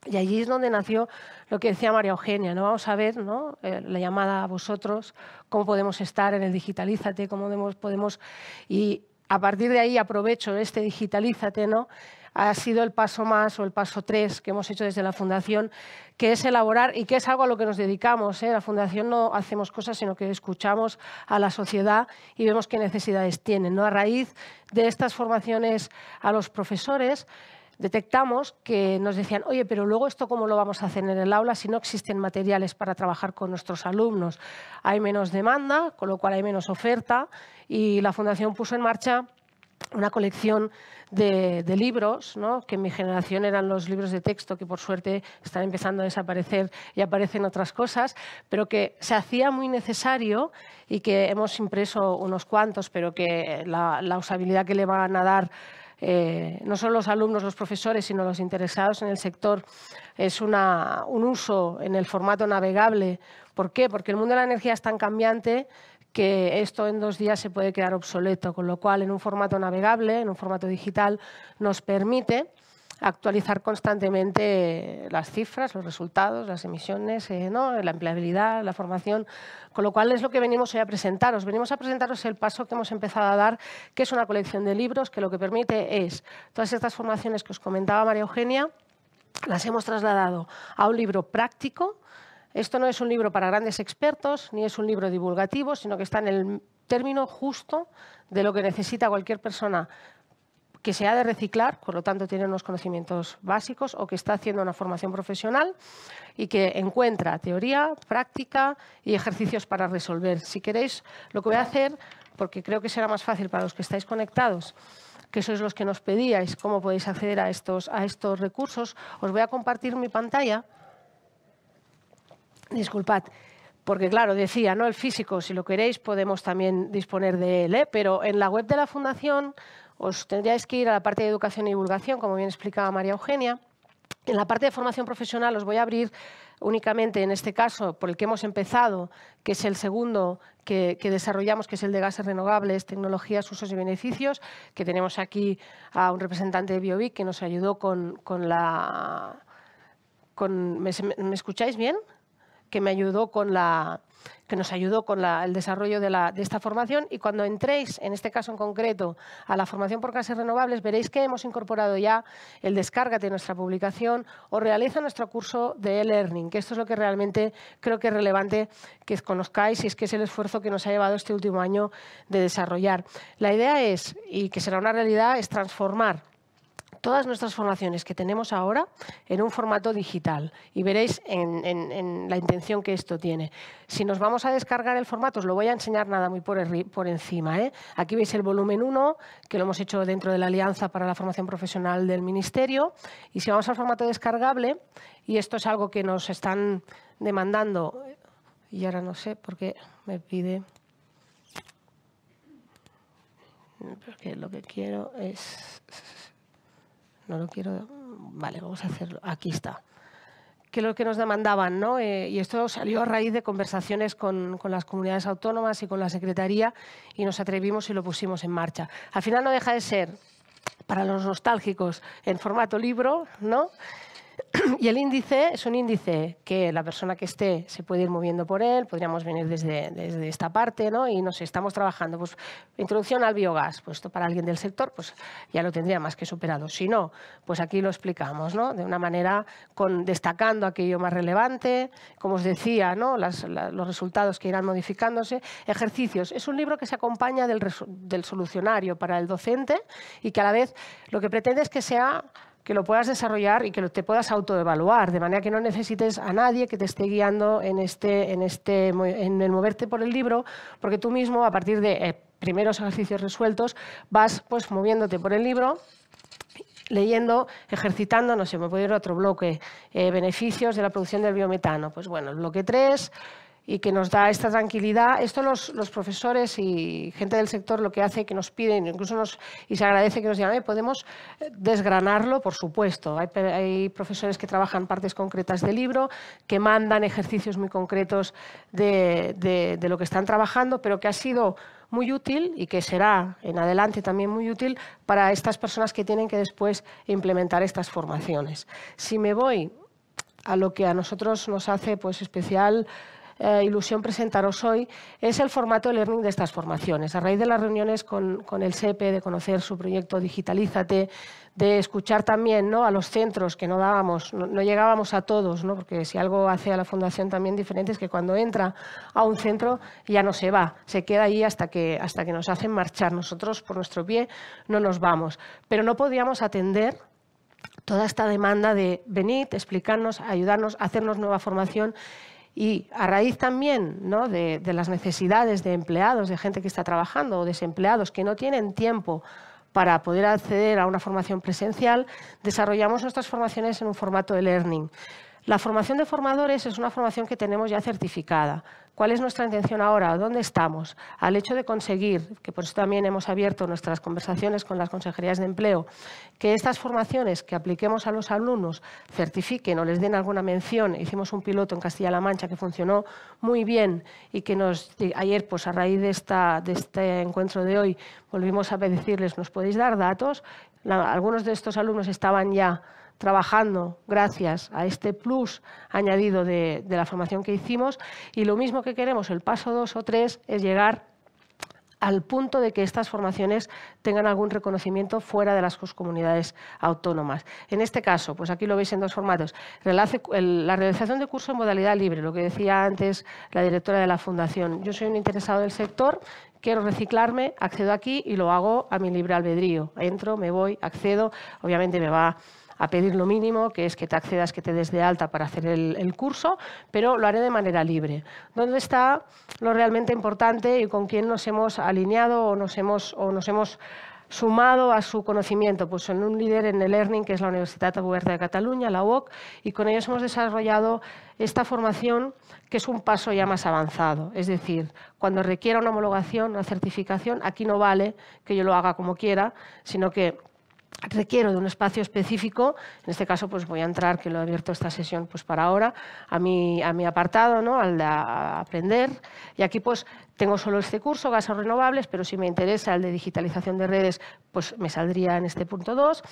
Y allí es donde nació lo que decía María Eugenia, ¿no? vamos a ver ¿no? Eh, la llamada a vosotros, cómo podemos estar en el digitalízate, cómo podemos... y a partir de ahí aprovecho este digitalízate, ¿no? ha sido el paso más o el paso tres que hemos hecho desde la Fundación, que es elaborar y que es algo a lo que nos dedicamos. En ¿eh? La Fundación no hacemos cosas, sino que escuchamos a la sociedad y vemos qué necesidades tienen. ¿no? A raíz de estas formaciones a los profesores, detectamos que nos decían, oye, pero luego esto cómo lo vamos a hacer en el aula si no existen materiales para trabajar con nuestros alumnos. Hay menos demanda, con lo cual hay menos oferta y la Fundación puso en marcha una colección de, libros, que en mi generación eran los libros de texto, que por suerte están empezando a desaparecer y aparecen otras cosas, pero que se hacía muy necesario y que hemos impreso unos cuantos, pero que la, usabilidad que le van a dar eh, no solo los alumnos, los profesores, sino los interesados en el sector, es un uso en el formato navegable. ¿Por qué? Porque el mundo de la energía es tan cambiante que esto en dos días se puede quedar obsoleto, con lo cual en un formato navegable, en un formato digital, nos permite actualizar constantemente las cifras, los resultados, las emisiones, eh, la empleabilidad, la formación, con lo cual es lo que venimos hoy a presentaros. Venimos a presentaros el paso que hemos empezado a dar, que es una colección de libros, que lo que permite es todas estas formaciones que os comentaba María Eugenia, las hemos trasladado a un libro práctico, esto no es un libro para grandes expertos, ni es un libro divulgativo, sino que está en el término justo de lo que necesita cualquier persona que se ha de reciclar, por lo tanto tiene unos conocimientos básicos o que está haciendo una formación profesional y que encuentra teoría, práctica y ejercicios para resolver. Si queréis, lo que voy a hacer, porque creo que será más fácil para los que estáis conectados, que sois los que nos pedíais cómo podéis acceder a estos, a estos recursos, os voy a compartir mi pantalla Disculpad, porque claro, decía, ¿no? El físico, si lo queréis, podemos también disponer de él, ¿eh? pero en la web de la Fundación os tendríais que ir a la parte de educación y divulgación, como bien explicaba María Eugenia. En la parte de formación profesional os voy a abrir únicamente en este caso por el que hemos empezado, que es el segundo que, desarrollamos, que es el de gases renovables, tecnologías, usos y beneficios, que tenemos aquí a un representante de BioVic que nos ayudó con, la... ¿Me escucháis bien? que nos ayudó con el desarrollo de, esta formación. Y cuando entréis, en este caso en concreto, a la formación por clases renovables, veréis que hemos incorporado ya el descárgate de nuestra publicación o realiza nuestro curso de e-learning, que esto es lo que realmente creo que es relevante que conozcáis y es que es el esfuerzo que nos ha llevado este último año de desarrollar. La idea es, y que será una realidad, es transformar todas nuestras formaciones que tenemos ahora en un formato digital y veréis en, la intención que esto tiene. Si nos vamos a descargar el formato, os lo voy a enseñar nada muy por, encima. ¿eh? Aquí veis el volumen 1, que lo hemos hecho dentro de la Alianza para la Formación Profesional del Ministerio. Y si vamos al formato descargable, y esto es algo que nos están demandando, y ahora no sé por qué me pide... Porque lo que quiero es no lo quiero, vale, vamos a hacerlo, aquí está. Que lo que nos demandaban, ¿no? Eh, y esto salió a raíz de conversaciones con, con, las comunidades autónomas y con la Secretaría y nos atrevimos y lo pusimos en marcha. Al final no deja de ser, para los nostálgicos, en formato libro, ¿no? Y el índice es un índice que la persona que esté se puede ir moviendo por él, podríamos venir desde, esta parte, ¿no? Y nos sé, estamos trabajando, pues, introducción al biogás, pues esto para alguien del sector, pues ya lo tendría más que superado. Si no, pues aquí lo explicamos, ¿no? De una manera con, destacando aquello más relevante, como os decía, ¿no? los resultados que irán modificándose. Ejercicios, es un libro que se acompaña del, del solucionario para el docente y que a la vez lo que pretende es que sea que lo puedas desarrollar y que te puedas autoevaluar, de manera que no necesites a nadie que te esté guiando en, este, en, este, en el moverte por el libro, porque tú mismo, a partir de eh, primeros ejercicios resueltos, vas pues, moviéndote por el libro leyendo, ejercitando, no sé, me ir otro bloque, eh, beneficios de la producción del biometano. Pues bueno, el bloque 3, y que nos da esta tranquilidad. Esto los, profesores y gente del sector lo que hace, que nos piden, incluso nos, y se agradece que nos digan, podemos eh, desgranarlo, por supuesto. Hay, profesores que trabajan partes concretas del libro, que mandan ejercicios muy concretos de, de lo que están trabajando, pero que ha sido muy útil y que será en adelante también muy útil para estas personas que tienen que después implementar estas formaciones. Si me voy a lo que a nosotros nos hace pues, especial eh, ilusión presentaros hoy es el formato de learning de estas formaciones. A raíz de las reuniones con, el SEPE, de conocer su proyecto Digitalízate, de escuchar también a los centros que no dábamos, no, llegábamos a todos, porque si algo hace a la Fundación también diferente es que cuando entra a un centro ya no se va, se queda ahí hasta que, hasta que nos hacen marchar. Nosotros por nuestro pie no nos vamos. Pero no podíamos atender toda esta demanda de venir, explicarnos, ayudarnos, hacernos nueva formación y a raíz también de, de, las necesidades de empleados, de gente que está trabajando o desempleados que no tienen tiempo para poder acceder a una formación presencial, desarrollamos nuestras formaciones en un formato de learning. La formación de formadores es una formación que tenemos ya certificada. ¿Cuál es nuestra intención ahora? ¿Dónde estamos? Al hecho de conseguir, que por eso también hemos abierto nuestras conversaciones con las consejerías de empleo, que estas formaciones que apliquemos a los alumnos certifiquen o les den alguna mención. Hicimos un piloto en Castilla-La Mancha que funcionó muy bien y que nos, ayer, pues a raíz de, este encuentro de hoy, volvimos a decirles, ¿nos podéis dar datos? algunos de estos alumnos estaban ya trabajando gracias a este plus añadido de, la formación que hicimos. Y lo mismo que queremos, el paso dos o tres, es llegar al punto de que estas formaciones tengan algún reconocimiento fuera de las comunidades autónomas. En este caso, pues aquí lo veis en dos formatos. La realización de curso en modalidad libre, lo que decía antes la directora de la Fundación. Yo soy un interesado del sector, quiero reciclarme, accedo aquí y lo hago a mi libre albedrío. Entro, me voy, accedo, obviamente me va a pedir lo mínimo, que es que te accedas, que te des de alta para hacer el, curso, pero lo haré de manera libre. ¿Dónde está lo realmente importante y con quién nos hemos alineado o nos hemos, o nos hemos sumado a su conocimiento, pues en un líder en el learning, que es la Universidad Abierta de Cataluña, la UOC, y con ellos hemos desarrollado esta formación que es un paso ya más avanzado. Es decir, cuando requiera una homologación, una certificación, aquí no vale que yo lo haga como quiera, sino que requiero de un espacio específico, en este caso pues voy a entrar, que lo he abierto esta sesión pues para ahora, a mi, a mi apartado, ¿no? al de aprender, y aquí pues tengo solo este curso, gasos renovables, pero si me interesa el de digitalización de redes, pues me saldría en este punto 2,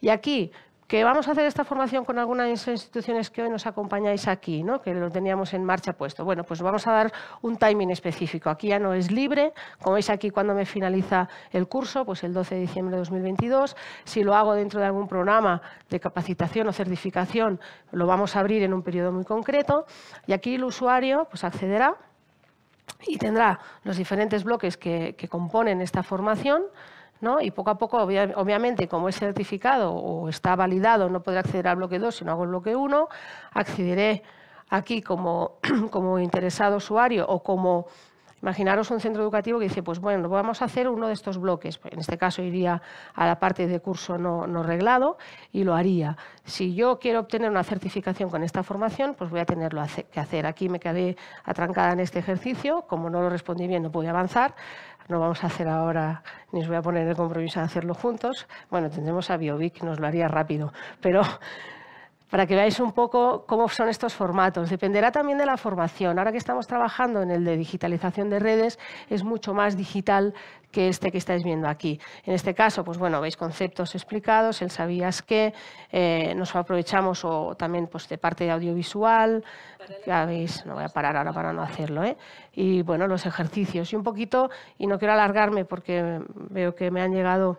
y aquí que vamos a hacer esta formación con algunas instituciones que hoy nos acompañáis aquí, que lo teníamos en marcha puesto. Bueno, pues vamos a dar un timing específico. Aquí ya no es libre. Como veis aquí, cuando me finaliza el curso, pues el 12 de diciembre de 2022. Si lo hago dentro de algún programa de capacitación o certificación, lo vamos a abrir en un periodo muy concreto. Y aquí el usuario pues, accederá y tendrá los diferentes bloques que componen esta formación y poco a poco, obviamente, como es certificado o está validado, no podré acceder al bloque 2 sino hago el bloque 1, accederé aquí como, como interesado usuario o como Imaginaros un centro educativo que dice, pues bueno, vamos a hacer uno de estos bloques. En este caso iría a la parte de curso no, reglado y lo haría. Si yo quiero obtener una certificación con esta formación, pues voy a tenerlo que hacer. Aquí me quedé atrancada en este ejercicio, como no lo respondí bien no pude avanzar no vamos a hacer ahora, ni os voy a poner el compromiso de hacerlo juntos. Bueno, tendremos a Biovic, nos lo haría rápido, pero para que veáis un poco cómo son estos formatos. Dependerá también de la formación. Ahora que estamos trabajando en el de digitalización de redes, es mucho más digital que este que estáis viendo aquí. En este caso, pues bueno, veis conceptos explicados, el sabías qué. Eh, nos aprovechamos o también pues, de parte de audiovisual, ya veis, no voy a parar ahora para no hacerlo, ¿eh? y bueno, los ejercicios y un poquito, y no quiero alargarme porque veo que me han llegado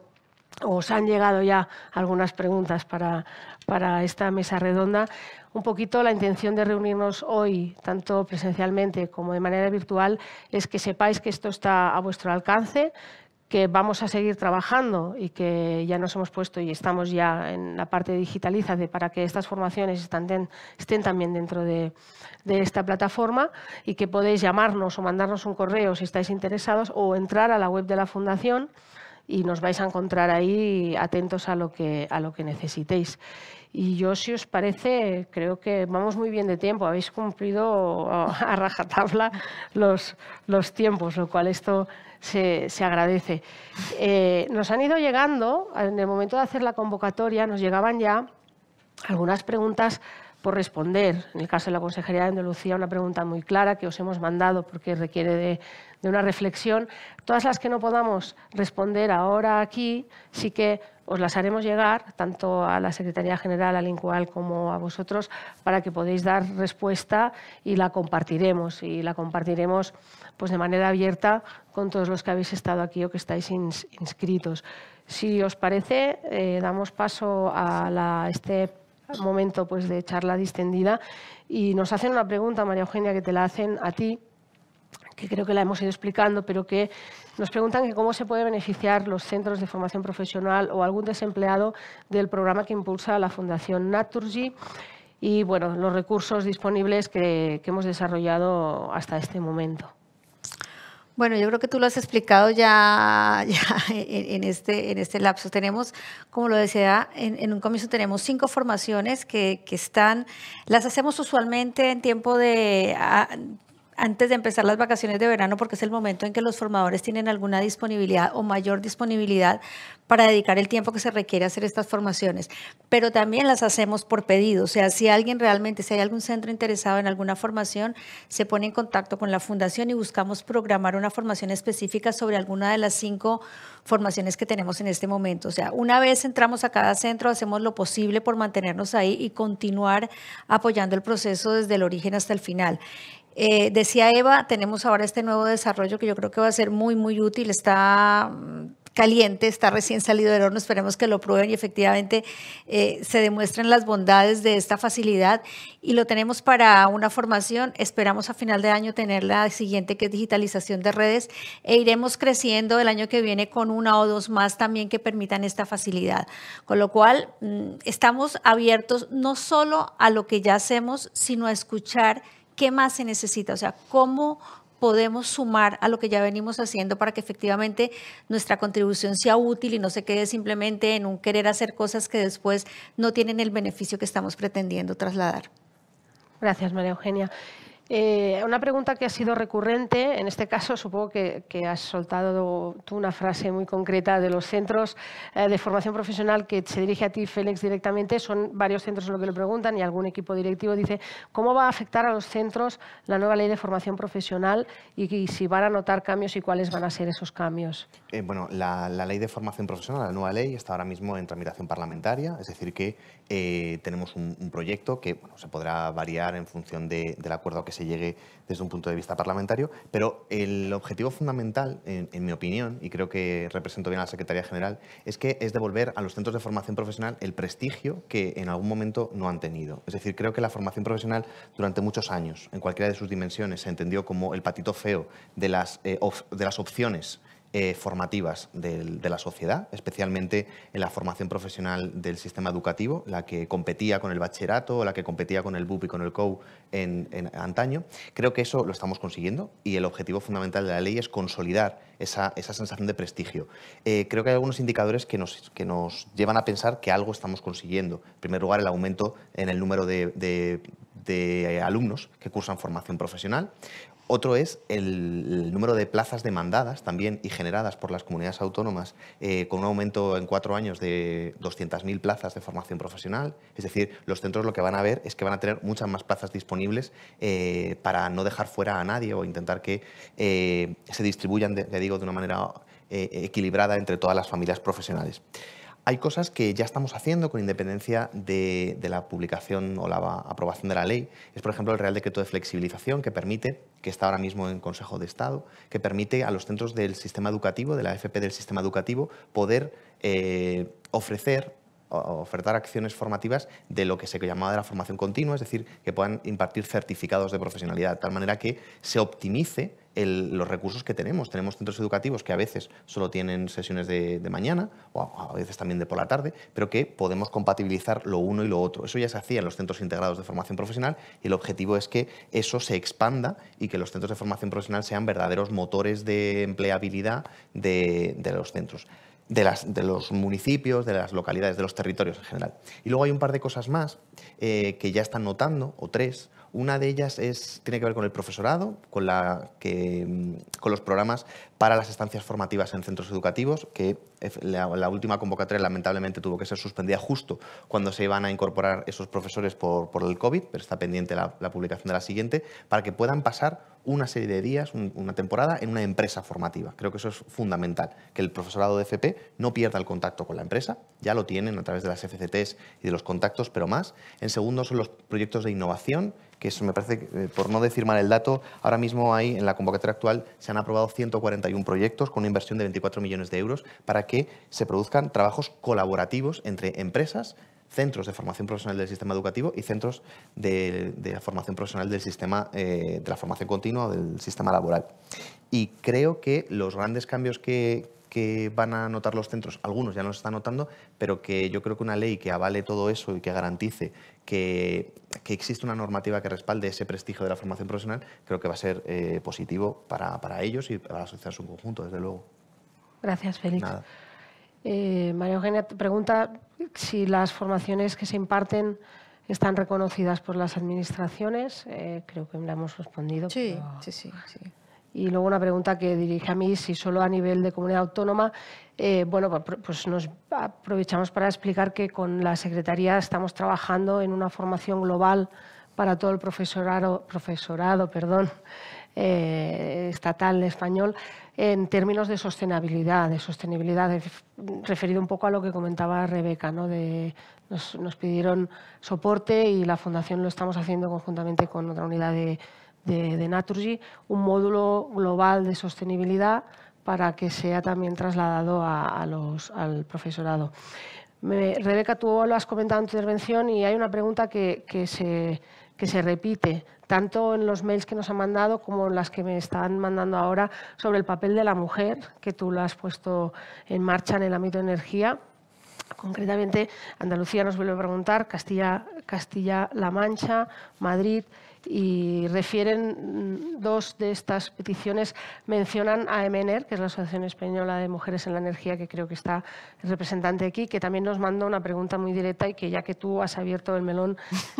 os han llegado ya algunas preguntas para, para esta mesa redonda. Un poquito la intención de reunirnos hoy, tanto presencialmente como de manera virtual, es que sepáis que esto está a vuestro alcance, que vamos a seguir trabajando y que ya nos hemos puesto y estamos ya en la parte de para que estas formaciones estén, estén también dentro de, esta plataforma y que podéis llamarnos o mandarnos un correo si estáis interesados o entrar a la web de la Fundación y nos vais a encontrar ahí atentos a lo que, a lo que necesitéis. Y yo, si os parece, creo que vamos muy bien de tiempo. Habéis cumplido a rajatabla los, tiempos, lo cual esto se, agradece. Eh, nos han ido llegando, en el momento de hacer la convocatoria, nos llegaban ya algunas preguntas por responder, en el caso de la Consejería de Andalucía, una pregunta muy clara que os hemos mandado porque requiere de, una reflexión. Todas las que no podamos responder ahora aquí, sí que os las haremos llegar, tanto a la Secretaría General, al INCUAL, como a vosotros, para que podéis dar respuesta y la compartiremos. Y la compartiremos pues, de manera abierta con todos los que habéis estado aquí o que estáis inscritos. Si os parece, eh, damos paso a la, este momento pues, de charla distendida. Y nos hacen una pregunta, María Eugenia, que te la hacen a ti, que creo que la hemos ido explicando, pero que nos preguntan cómo se puede beneficiar los centros de formación profesional o algún desempleado del programa que impulsa la Fundación Naturgy y bueno, los recursos disponibles que hemos desarrollado hasta este momento. Bueno, yo creo que tú lo has explicado ya, ya en, este, en este lapso. Tenemos, como lo decía en, un comienzo, tenemos cinco formaciones que, que, están, las hacemos usualmente en tiempo de, ah, antes de empezar las vacaciones de verano, porque es el momento en que los formadores tienen alguna disponibilidad o mayor disponibilidad para dedicar el tiempo que se requiere a hacer estas formaciones. Pero también las hacemos por pedido, o sea, si alguien realmente, si hay algún centro interesado en alguna formación, se pone en contacto con la fundación y buscamos programar una formación específica sobre alguna de las cinco formaciones que tenemos en este momento. O sea, una vez entramos a cada centro, hacemos lo posible por mantenernos ahí y continuar apoyando el proceso desde el origen hasta el final. Eh, decía Eva, tenemos ahora este nuevo desarrollo que yo creo que va a ser muy, muy útil. Está mm, caliente, está recién salido del horno, esperemos que lo prueben y efectivamente eh, se demuestren las bondades de esta facilidad y lo tenemos para una formación, esperamos a final de año tener la siguiente que es digitalización de redes e iremos creciendo el año que viene con una o dos más también que permitan esta facilidad, con lo cual mm, estamos abiertos no solo a lo que ya hacemos, sino a escuchar ¿qué más se necesita? O sea, ¿cómo podemos sumar a lo que ya venimos haciendo para que efectivamente nuestra contribución sea útil y no se quede simplemente en un querer hacer cosas que después no tienen el beneficio que estamos pretendiendo trasladar? Gracias, María Eugenia. Eh, una pregunta que ha sido recurrente, en este caso supongo que, has soltado tú una frase muy concreta de los centros eh, de formación profesional que se dirige a ti, Félix, directamente. Son varios centros los que le preguntan y algún equipo directivo dice, ¿cómo va a afectar a los centros la nueva ley de formación profesional y, si van a notar cambios y cuáles van a ser esos cambios? Eh, bueno, la, ley de formación profesional, la nueva ley, está ahora mismo en tramitación parlamentaria, es decir que tenemos un, proyecto que se podrá variar en función del acuerdo que se llegue desde un punto de vista parlamentario, pero el objetivo fundamental, en, mi opinión, y creo que represento bien a la Secretaría General, es que es devolver a los centros de formación profesional el prestigio que en algún momento no han tenido. Es decir, creo que la formación profesional durante muchos años, en cualquiera de sus dimensiones, se entendió como el patito feo de las, eh, de las opciones eh, formativas de, la sociedad, especialmente en la formación profesional del sistema educativo, la que competía con el bachillerato, la que competía con el BUP y con el COU en, antaño. Creo que eso lo estamos consiguiendo y el objetivo fundamental de la ley es consolidar esa, sensación de prestigio. Eh, creo que hay algunos indicadores que nos, llevan a pensar que algo estamos consiguiendo. En primer lugar, el aumento en el número de alumnos que cursan formación profesional. Otro es el, número de plazas demandadas también y generadas por las comunidades autónomas eh, con un aumento en cuatro años de 200.000 plazas de formación profesional. Es decir, los centros lo que van a ver es que van a tener muchas más plazas disponibles eh, para no dejar fuera a nadie o intentar que eh, se distribuyan, digo, de una manera equilibrada entre todas las familias profesionales hay cosas que ya estamos haciendo con independencia de, la publicación o la aprobación de la ley. Es, por ejemplo, el Real Decreto de Flexibilización que permite, que está ahora mismo en Consejo de Estado, que permite a los centros del sistema educativo, de la FP del sistema educativo, poder eh, ofrecer ofertar acciones formativas de lo que se llamaba de la formación continua, es decir, que puedan impartir certificados de profesionalidad, de tal manera que se optimice los recursos que tenemos. Tenemos centros educativos que a veces solo tienen sesiones de, mañana o a, veces también de por la tarde, pero que podemos compatibilizar lo uno y lo otro. Eso ya se hacía en los centros integrados de formación profesional y el objetivo es que eso se expanda y que los centros de formación profesional sean verdaderos motores de empleabilidad de, los centros. De, los municipios, de las localidades, de los territorios en general. Y luego hay un par de cosas más eh, que ya están notando, o tres, una de ellas es, tiene que ver con el profesorado, con, la, que, mm, con los programas para las estancias formativas en centros educativos, que la, última convocatoria lamentablemente tuvo que ser suspendida justo cuando se iban a incorporar esos profesores por, el COVID, pero está pendiente la, publicación de la siguiente, para que puedan pasar una serie de días, una temporada, en una empresa formativa. Creo que eso es fundamental, que el profesorado de FP no pierda el contacto con la empresa, ya lo tienen a través de las FCTs y de los contactos, pero más. En segundo son los proyectos de innovación que eso me parece, eh, por no decir mal el dato, ahora mismo hay en la convocatoria actual se han aprobado 141 un proyectos con una inversión de 24 millones de euros para que se produzcan trabajos colaborativos entre empresas, centros de formación profesional del sistema educativo y centros de, la formación profesional del sistema, eh, de la formación continua del sistema laboral. Y creo que los grandes cambios que, que van a notar los centros, algunos ya se están notando pero que yo creo que una ley que avale todo eso y que garantice que, existe una normativa que respalde ese prestigio de la formación profesional, creo que va a ser eh, positivo para, ellos y para la sociedad en su conjunto, desde luego. Gracias, Félix. Eh, María Eugenia pregunta si las formaciones que se imparten están reconocidas por las administraciones. Eh, creo que la hemos respondido. sí, sí, sí. Y luego una pregunta que dirige a mí, si solo a nivel de comunidad autónoma, eh, bueno, pues, pues nos aprovechamos para explicar que con la Secretaría estamos trabajando en una formación global para todo el profesorado, eh, estatal español en términos de sostenibilidad, de sostenibilidad, referido un poco a lo que comentaba Rebeca, ¿no? nos pidieron soporte y la Fundación lo estamos haciendo conjuntamente con otra unidad de, de, Naturgy un módulo global de sostenibilidad para que sea también trasladado al profesorado. Rebeca, tú lo has comentado en tu intervención y hay una pregunta que, se, que se repite, tanto en los mails que nos han mandado como en las que me están mandando ahora, sobre el papel de la mujer, que tú lo has puesto en marcha en el ámbito de energía. Concretamente, Andalucía nos vuelve a preguntar, Castilla-La Mancha, Madrid y refieren mm, dos de estas peticiones mencionan a EMENER, que es la Asociación Española de Mujeres en la Energía, que creo que está representante aquí, que también nos manda una pregunta muy directa y que ya que tú has abierto el melón,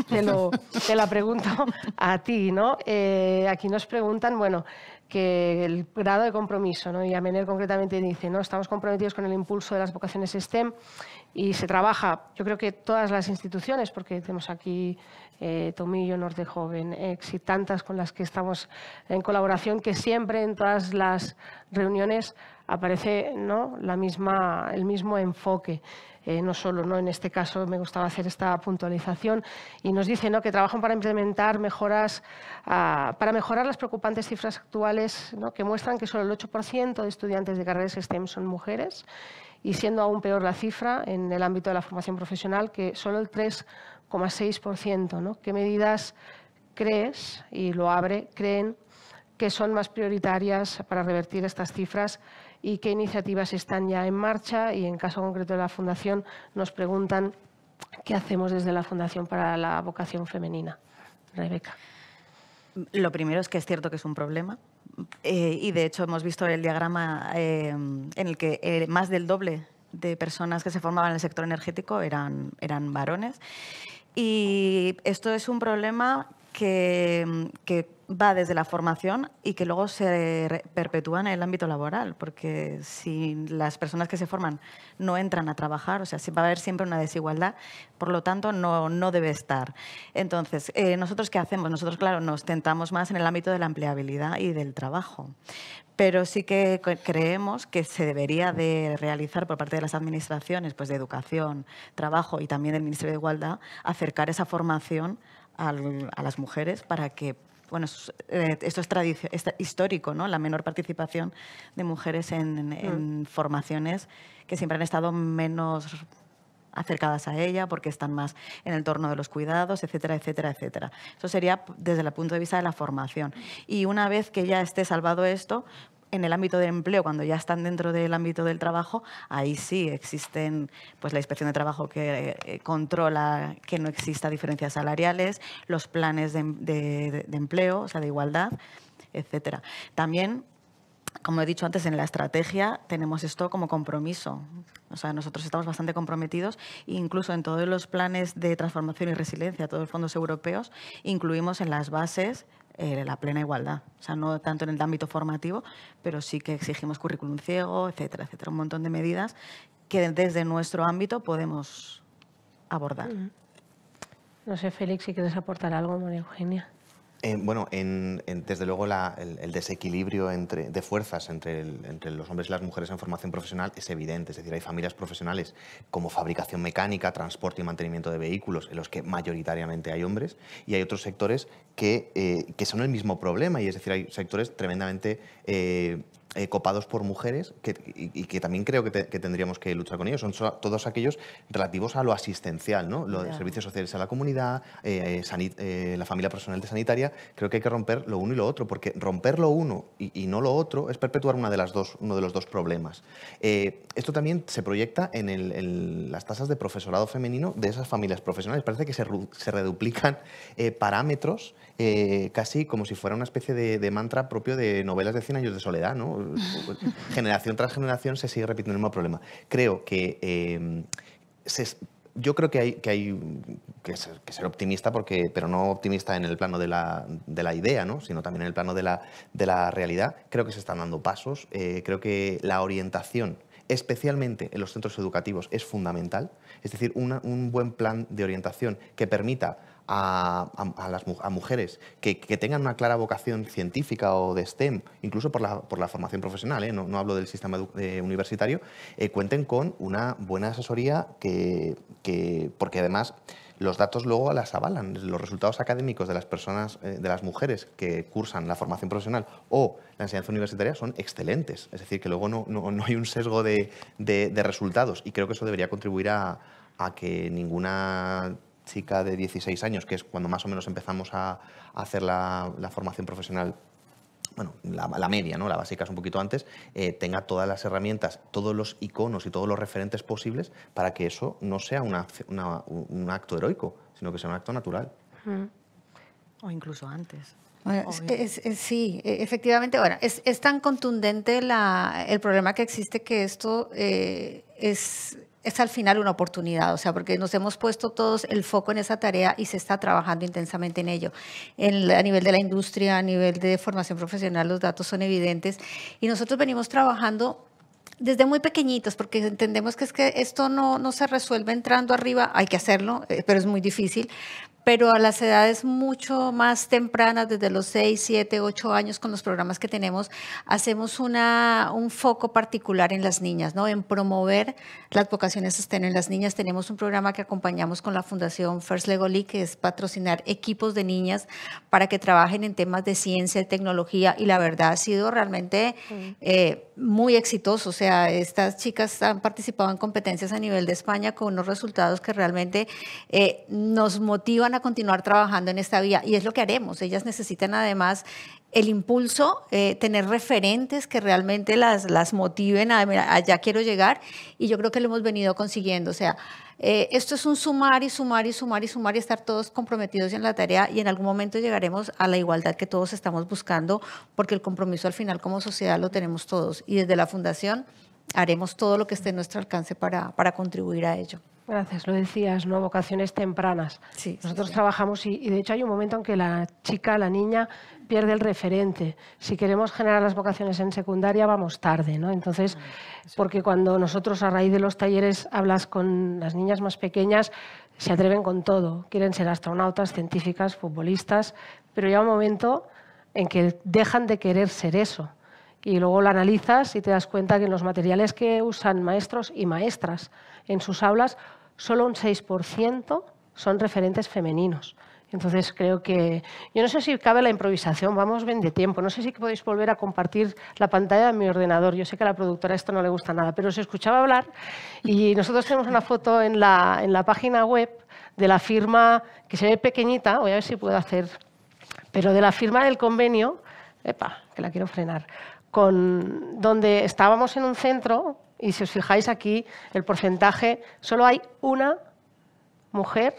te, la pregunto a ti, ¿no? Eh, aquí nos preguntan, bueno, que el grado de compromiso, ¿no? y Amener concretamente dice, ¿no? estamos comprometidos con el impulso de las vocaciones STEM y se trabaja, yo creo que todas las instituciones, porque tenemos aquí eh, Tomillo Norte joven, ex y tantas con las que estamos en colaboración, que siempre en todas las reuniones aparece el mismo enfoque. Eh, no solo, ¿no? en este caso me gustaba hacer esta puntualización, y nos dice ¿no? que trabajan para implementar mejoras, ah, para mejorar las preocupantes cifras actuales que muestran que solo el 8% de estudiantes de carreras STEM son mujeres, y siendo aún peor la cifra en el ámbito de la formación profesional, que solo el 3% ¿Qué medidas crees, y lo abre, creen que son más prioritarias para revertir estas cifras y qué iniciativas están ya en marcha? Y en caso concreto de la Fundación nos preguntan qué hacemos desde la Fundación para la Vocación Femenina. Rebeca. Lo primero es que es cierto que es un problema. Eh, y de hecho hemos visto el diagrama eh, en el que eh, más del doble de personas que se formaban en el sector energético eran, eran varones. Y esto es un problema que, va desde la formación y que luego se perpetúa en el ámbito laboral, porque si las personas que se forman no entran a trabajar, o sea, va a haber siempre una desigualdad, por lo tanto, no, no debe estar. Entonces, eh, ¿nosotros qué hacemos? Nosotros, claro, nos tentamos más en el ámbito de la empleabilidad y del trabajo, pero sí que creemos que se debería de realizar por parte de las administraciones, pues de educación, trabajo y también del Ministerio de Igualdad, acercar esa formación a las mujeres para que bueno, eh, esto es, histórico, ¿no? La menor participación de mujeres en, mm. en, formaciones que siempre han estado menos acercadas a ella porque están más en el torno de los cuidados, etcétera, etcétera, etcétera. Eso sería desde el punto de vista de la formación. Y una vez que ya esté salvado esto, en el ámbito del empleo, cuando ya están dentro del ámbito del trabajo, ahí sí existen pues, la inspección de trabajo que eh, controla que no exista diferencias salariales, los planes em, de, de empleo, o sea, de igualdad, etcétera. También como he dicho antes, en la estrategia tenemos esto como compromiso. O sea, nosotros estamos bastante comprometidos, incluso en todos los planes de transformación y resiliencia, todos los fondos europeos, incluimos en las bases eh, la plena igualdad. O sea, no tanto en el ámbito formativo, pero sí que exigimos currículum ciego, etcétera, etcétera, un montón de medidas que desde nuestro ámbito podemos abordar. No sé, Félix, si quieres aportar algo, María Eugenia bueno, en, desde luego el, desequilibrio entre, de fuerzas entre, los hombres y las mujeres en formación profesional es evidente. Es decir, hay familias profesionales como fabricación mecánica, transporte y mantenimiento de vehículos, en los que mayoritariamente hay hombres, y hay otros sectores que, eh, son el mismo problema. Y es decir, hay sectores tremendamente eh, eh, copados por mujeres y, que también creo que, tendríamos que luchar con ellos. Son todos aquellos relativos a lo asistencial, ¿no? Los servicios sociales a la comunidad, eh, eh, la familia personal de sanitaria. Creo que hay que romper lo uno y lo otro, porque romper lo uno y, no lo otro es perpetuar una de las dos, uno de los dos problemas. esto también se proyecta en, las tasas de profesorado femenino de esas familias profesionales. Parece que se, reduplican parámetros casi como si fuera una especie de, de mantra propio de novelas de 100 años de soledad, ¿no? generación tras generación se sigue repitiendo el mismo problema. Creo que eh, yo creo que hay, que ser, optimista, porque, pero no optimista en el plano de la, idea, sino también en el plano de la, realidad. Creo que se están dando pasos, eh, creo que la orientación especialmente en los centros educativos, es fundamental. Es decir, un buen plan de orientación que permita a, las, mujeres que, tengan una clara vocación científica o de STEM, incluso por la, formación profesional, ¿eh? no, hablo del sistema eh, universitario, eh, cuenten con una buena asesoría que, porque además los datos luego las avalan. Los resultados académicos de las personas, de las mujeres que cursan la formación profesional o la enseñanza universitaria son excelentes. Es decir, que luego no, hay un sesgo de, resultados y creo que eso debería contribuir a que ninguna chica de 16 años, que es cuando más o menos empezamos a, hacer la, formación profesional, bueno, la, media, ¿no? la básica es un poquito antes, eh, tenga todas las herramientas, todos los iconos y todos los referentes posibles para que eso no sea un acto heroico, sino que sea un acto natural. Mm. O incluso antes. sí, e, efectivamente, bueno, es, tan contundente el problema que existe que esto eh, es es al final una oportunidad, o sea, porque nos hemos puesto todos el foco en esa tarea y se está trabajando intensamente en ello. a nivel de la industria, a nivel de formación profesional, los datos son evidentes y nosotros venimos trabajando desde muy pequeñitos, porque entendemos que es que esto no, no se resuelve entrando arriba, hay que hacerlo, eh, pero es muy difícil, pero a las edades mucho más tempranas, desde los 6, 7, 8 años, con los programas que tenemos, hacemos una, un foco particular en las niñas, ¿no? en promover las vocaciones estén en las niñas. Tenemos un programa que acompañamos con la Fundación First Legoli, que es patrocinar equipos de niñas para que trabajen en temas de ciencia y tecnología, y la verdad ha sido realmente eh, muy exitoso. O sea, estas chicas han participado en competencias a nivel de España con unos resultados que realmente eh, nos motivan a continuar trabajando en esta vía y es lo que haremos. Ellas necesitan además el impulso, eh, tener referentes que realmente las, las motiven a, mira, allá quiero llegar y yo creo que lo hemos venido consiguiendo. O sea, eh, esto es un sumar y sumar y sumar y sumar y estar todos comprometidos en la tarea y en algún momento llegaremos a la igualdad que todos estamos buscando porque el compromiso al final como sociedad lo tenemos todos y desde la fundación haremos todo lo que esté en nuestro alcance para, para contribuir a ello. Gracias, lo decías, ¿no? Vocaciones tempranas. Sí, Nosotros trabajamos y, de hecho hay un momento en que la chica, la niña, pierde el referente. Si queremos generar las vocaciones en secundaria, vamos tarde, ¿no? Entonces, mm, porque cuando nosotros a raíz de los talleres hablas con las niñas más pequeñas, se atreven con todo. Quieren ser astronautas, científicas, futbolistas, pero llega un momento en que dejan de querer ser eso y luego lo analizas y te das cuenta que los materiales que usan maestros y maestras en sus aulas solo un 6% son referentes femeninos. Entonces creo que yo no sé si cabe la improvisación, vamos bien de tiempo. No sé si podéis volver a compartir la pantalla de mi ordenador. Yo sé que a la productora esto no le gusta nada, pero se escuchaba hablar y nosotros tenemos una foto en la, página web de la firma que se ve pequeñita, voy a ver si puedo hacer, pero de la firma del convenio, epa, que la quiero frenar, con, donde estábamos en un centro y si os fijáis aquí, el porcentaje, solo hay una mujer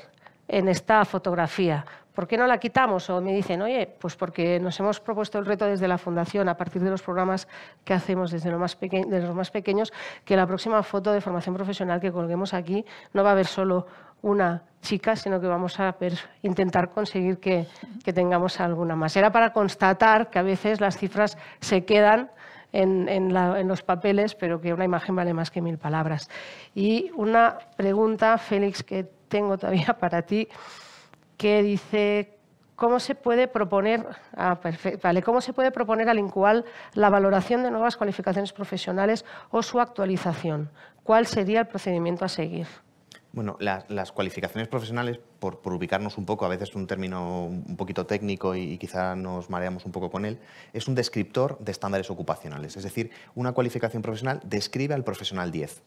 en esta fotografía. ¿Por qué no la quitamos? O me dicen, oye, pues porque nos hemos propuesto el reto desde la Fundación, a partir de los programas que hacemos desde los más, de los más pequeños, que la próxima foto de formación profesional que colguemos aquí no va a haber solo una chica, sino que vamos a intentar conseguir que, que tengamos alguna más. Era para constatar que a veces las cifras se quedan en, los papeles, pero que una imagen vale más que mil palabras. Y una pregunta, Félix, que tengo todavía para ti, que dice, ¿cómo se puede proponer, ah, ¿cómo se puede proponer al INCUAL la valoración de nuevas cualificaciones profesionales o su actualización? ¿Cuál sería el procedimiento a seguir? Bueno, las, cualificaciones profesionales, por, ubicarnos un poco, a veces es un término un poquito técnico y, y, quizá nos mareamos un poco con él, es un descriptor de estándares ocupacionales. Es decir, una cualificación profesional describe al profesional 10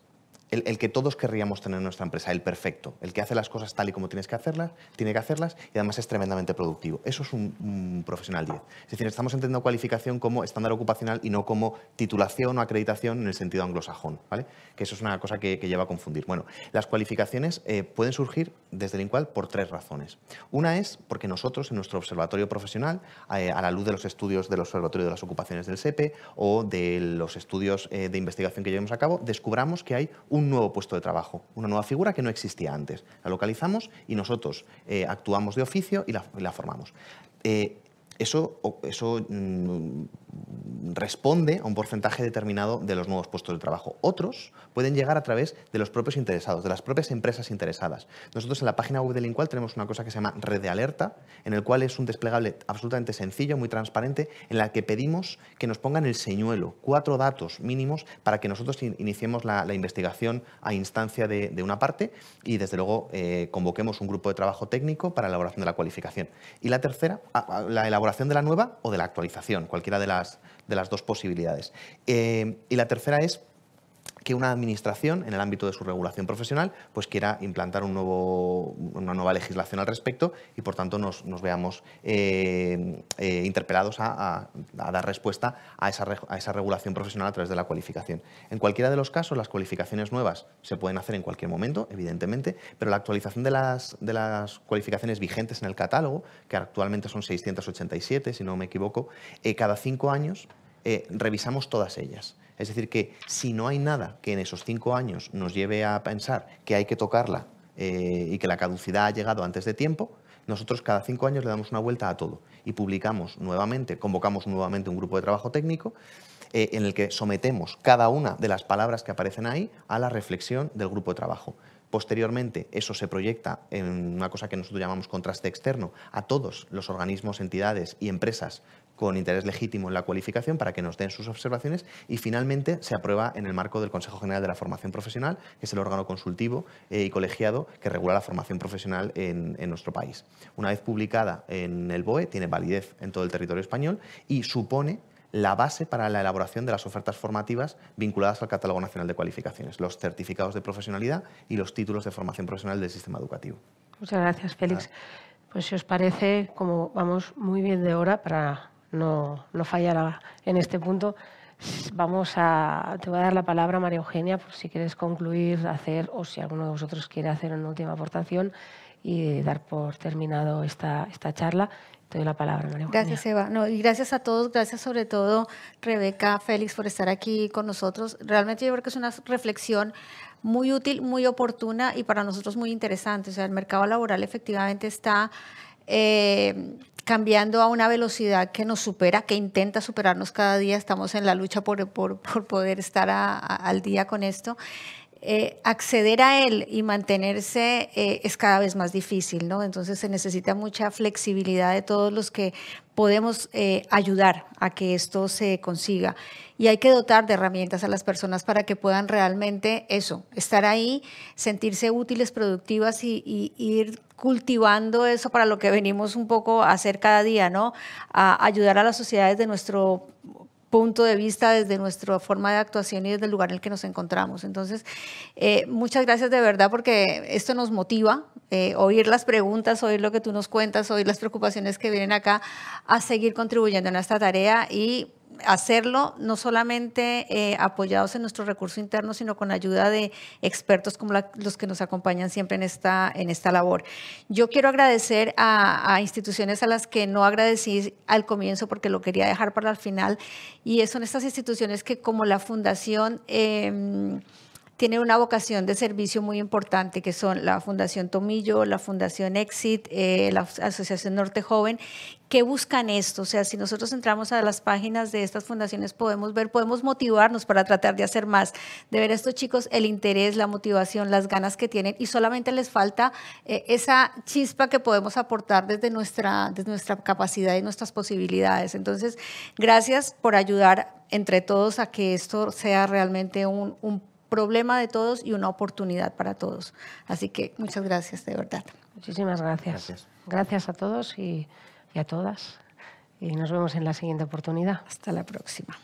el, que todos querríamos tener en nuestra empresa, el perfecto, el que hace las cosas tal y como tienes que hacerlas, tiene que hacerlas y además es tremendamente productivo. Eso es un, profesional 10. Es decir, estamos entendiendo cualificación como estándar ocupacional y no como titulación o acreditación en el sentido anglosajón, ¿vale? Que eso es una cosa que, lleva a confundir. Bueno, las cualificaciones eh, pueden surgir desde el INCUAL por tres razones. Una es porque nosotros en nuestro observatorio profesional, eh, a la luz de los estudios del Observatorio de las Ocupaciones del SEPE o de los estudios eh, de investigación que llevamos a cabo, descubramos que hay un un nuevo puesto de trabajo, una nueva figura que no existía antes. La localizamos y nosotros eh, actuamos de oficio y la, formamos. Eh, eso, eso mm, responde a un porcentaje determinado de los nuevos puestos de trabajo. Otros pueden llegar a través de los propios interesados, de las propias empresas interesadas. Nosotros en la página web del Incual tenemos una cosa que se llama Red de Alerta, en el cual es un desplegable absolutamente sencillo, muy transparente, en la que pedimos que nos pongan el señuelo, cuatro datos mínimos para que nosotros iniciemos la, investigación a instancia de, una parte y desde luego eh, convoquemos un grupo de trabajo técnico para la elaboración de la cualificación. Y la tercera, la elaboración de la nueva o de la actualización, cualquiera de las de las dos posibilidades. Eh, y la tercera es que una administración, en el ámbito de su regulación profesional, pues quiera implantar una nueva legislación al respecto y, por tanto, nos, veamos eh, eh, interpelados a, dar respuesta a esa, regulación profesional a través de la cualificación. En cualquiera de los casos, las cualificaciones nuevas se pueden hacer en cualquier momento, evidentemente, pero la actualización de las, cualificaciones vigentes en el catálogo, que actualmente son 687, si no me equivoco, eh, cada cinco años revisamos todas ellas. Es decir, que si no hay nada que en esos cinco años nos lleve a pensar que hay que tocarla eh, y que la caducidad ha llegado antes de tiempo, nosotros cada cinco años le damos una vuelta a todo y publicamos nuevamente, convocamos nuevamente un grupo de trabajo técnico eh, en el que sometemos cada una de las palabras que aparecen ahí a la reflexión del grupo de trabajo. Posteriormente, eso se proyecta en una cosa que nosotros llamamos contraste externo a todos los organismos, entidades y empresas con interés legítimo en la cualificación para que nos den sus observaciones y finalmente se aprueba en el marco del Consejo General de la Formación Profesional, que es el órgano consultivo eh, y colegiado que regula la formación profesional en, nuestro país. Una vez publicada en el BOE, tiene validez en todo el territorio español y supone la base para la elaboración de las ofertas formativas vinculadas al Catálogo Nacional de Cualificaciones, los certificados de profesionalidad y los títulos de formación profesional del sistema educativo. Muchas gracias, Félix. Pues si os parece, como vamos muy bien de hora para no, fallará en este punto. Vamos a, te voy a dar la palabra, María Eugenia, por si quieres concluir, hacer, o si alguno de vosotros quiere hacer una última aportación y dar por terminado esta, esta charla. Te doy la palabra, María Eugenia. Gracias, Eva. y gracias a todos, gracias sobre todo, Rebeca, Félix, por estar aquí con nosotros. Realmente yo creo que es una reflexión muy útil, muy oportuna y para nosotros muy interesante. O sea, el mercado laboral efectivamente está... Eh, cambiando a una velocidad que nos supera, que intenta superarnos cada día. Estamos en la lucha por, por, poder estar al día con esto. Eh, acceder a él y mantenerse eh, es cada vez más difícil, ¿no? Entonces se necesita mucha flexibilidad de todos los que podemos eh, ayudar a que esto se consiga. Y hay que dotar de herramientas a las personas para que puedan realmente eso, estar ahí, sentirse útiles, productivas y, ir cultivando eso para lo que venimos un poco a hacer cada día, ¿no? A ayudar a las sociedades de nuestro punto de vista, desde nuestra forma de actuación y desde el lugar en el que nos encontramos. Entonces, eh, muchas gracias de verdad porque esto nos motiva, eh, oír las preguntas, oír lo que tú nos cuentas, oír las preocupaciones que vienen acá, a seguir contribuyendo en esta tarea y hacerlo no solamente eh, apoyados en nuestro recurso interno, sino con ayuda de expertos como los que nos acompañan siempre en esta, en esta labor. Yo quiero agradecer a, instituciones a las que no agradecí al comienzo porque lo quería dejar para el final, y son estas instituciones que como la Fundación... Em, tienen una vocación de servicio muy importante, que son la Fundación Tomillo, la Fundación Exit, eh, la Asociación Norte Joven. que buscan esto? O sea, si nosotros entramos a las páginas de estas fundaciones, podemos ver, podemos motivarnos para tratar de hacer más, de ver a estos chicos el interés, la motivación, las ganas que tienen y solamente les falta eh, esa chispa que podemos aportar desde nuestra, nuestra capacidad y nuestras posibilidades. Entonces, gracias por ayudar entre todos a que esto sea realmente un, un problema de todos y una oportunidad para todos. Así que muchas gracias, de verdad. Muchísimas gracias. Gracias, a todos y a todas. Y nos vemos en la siguiente oportunidad. Hasta la próxima.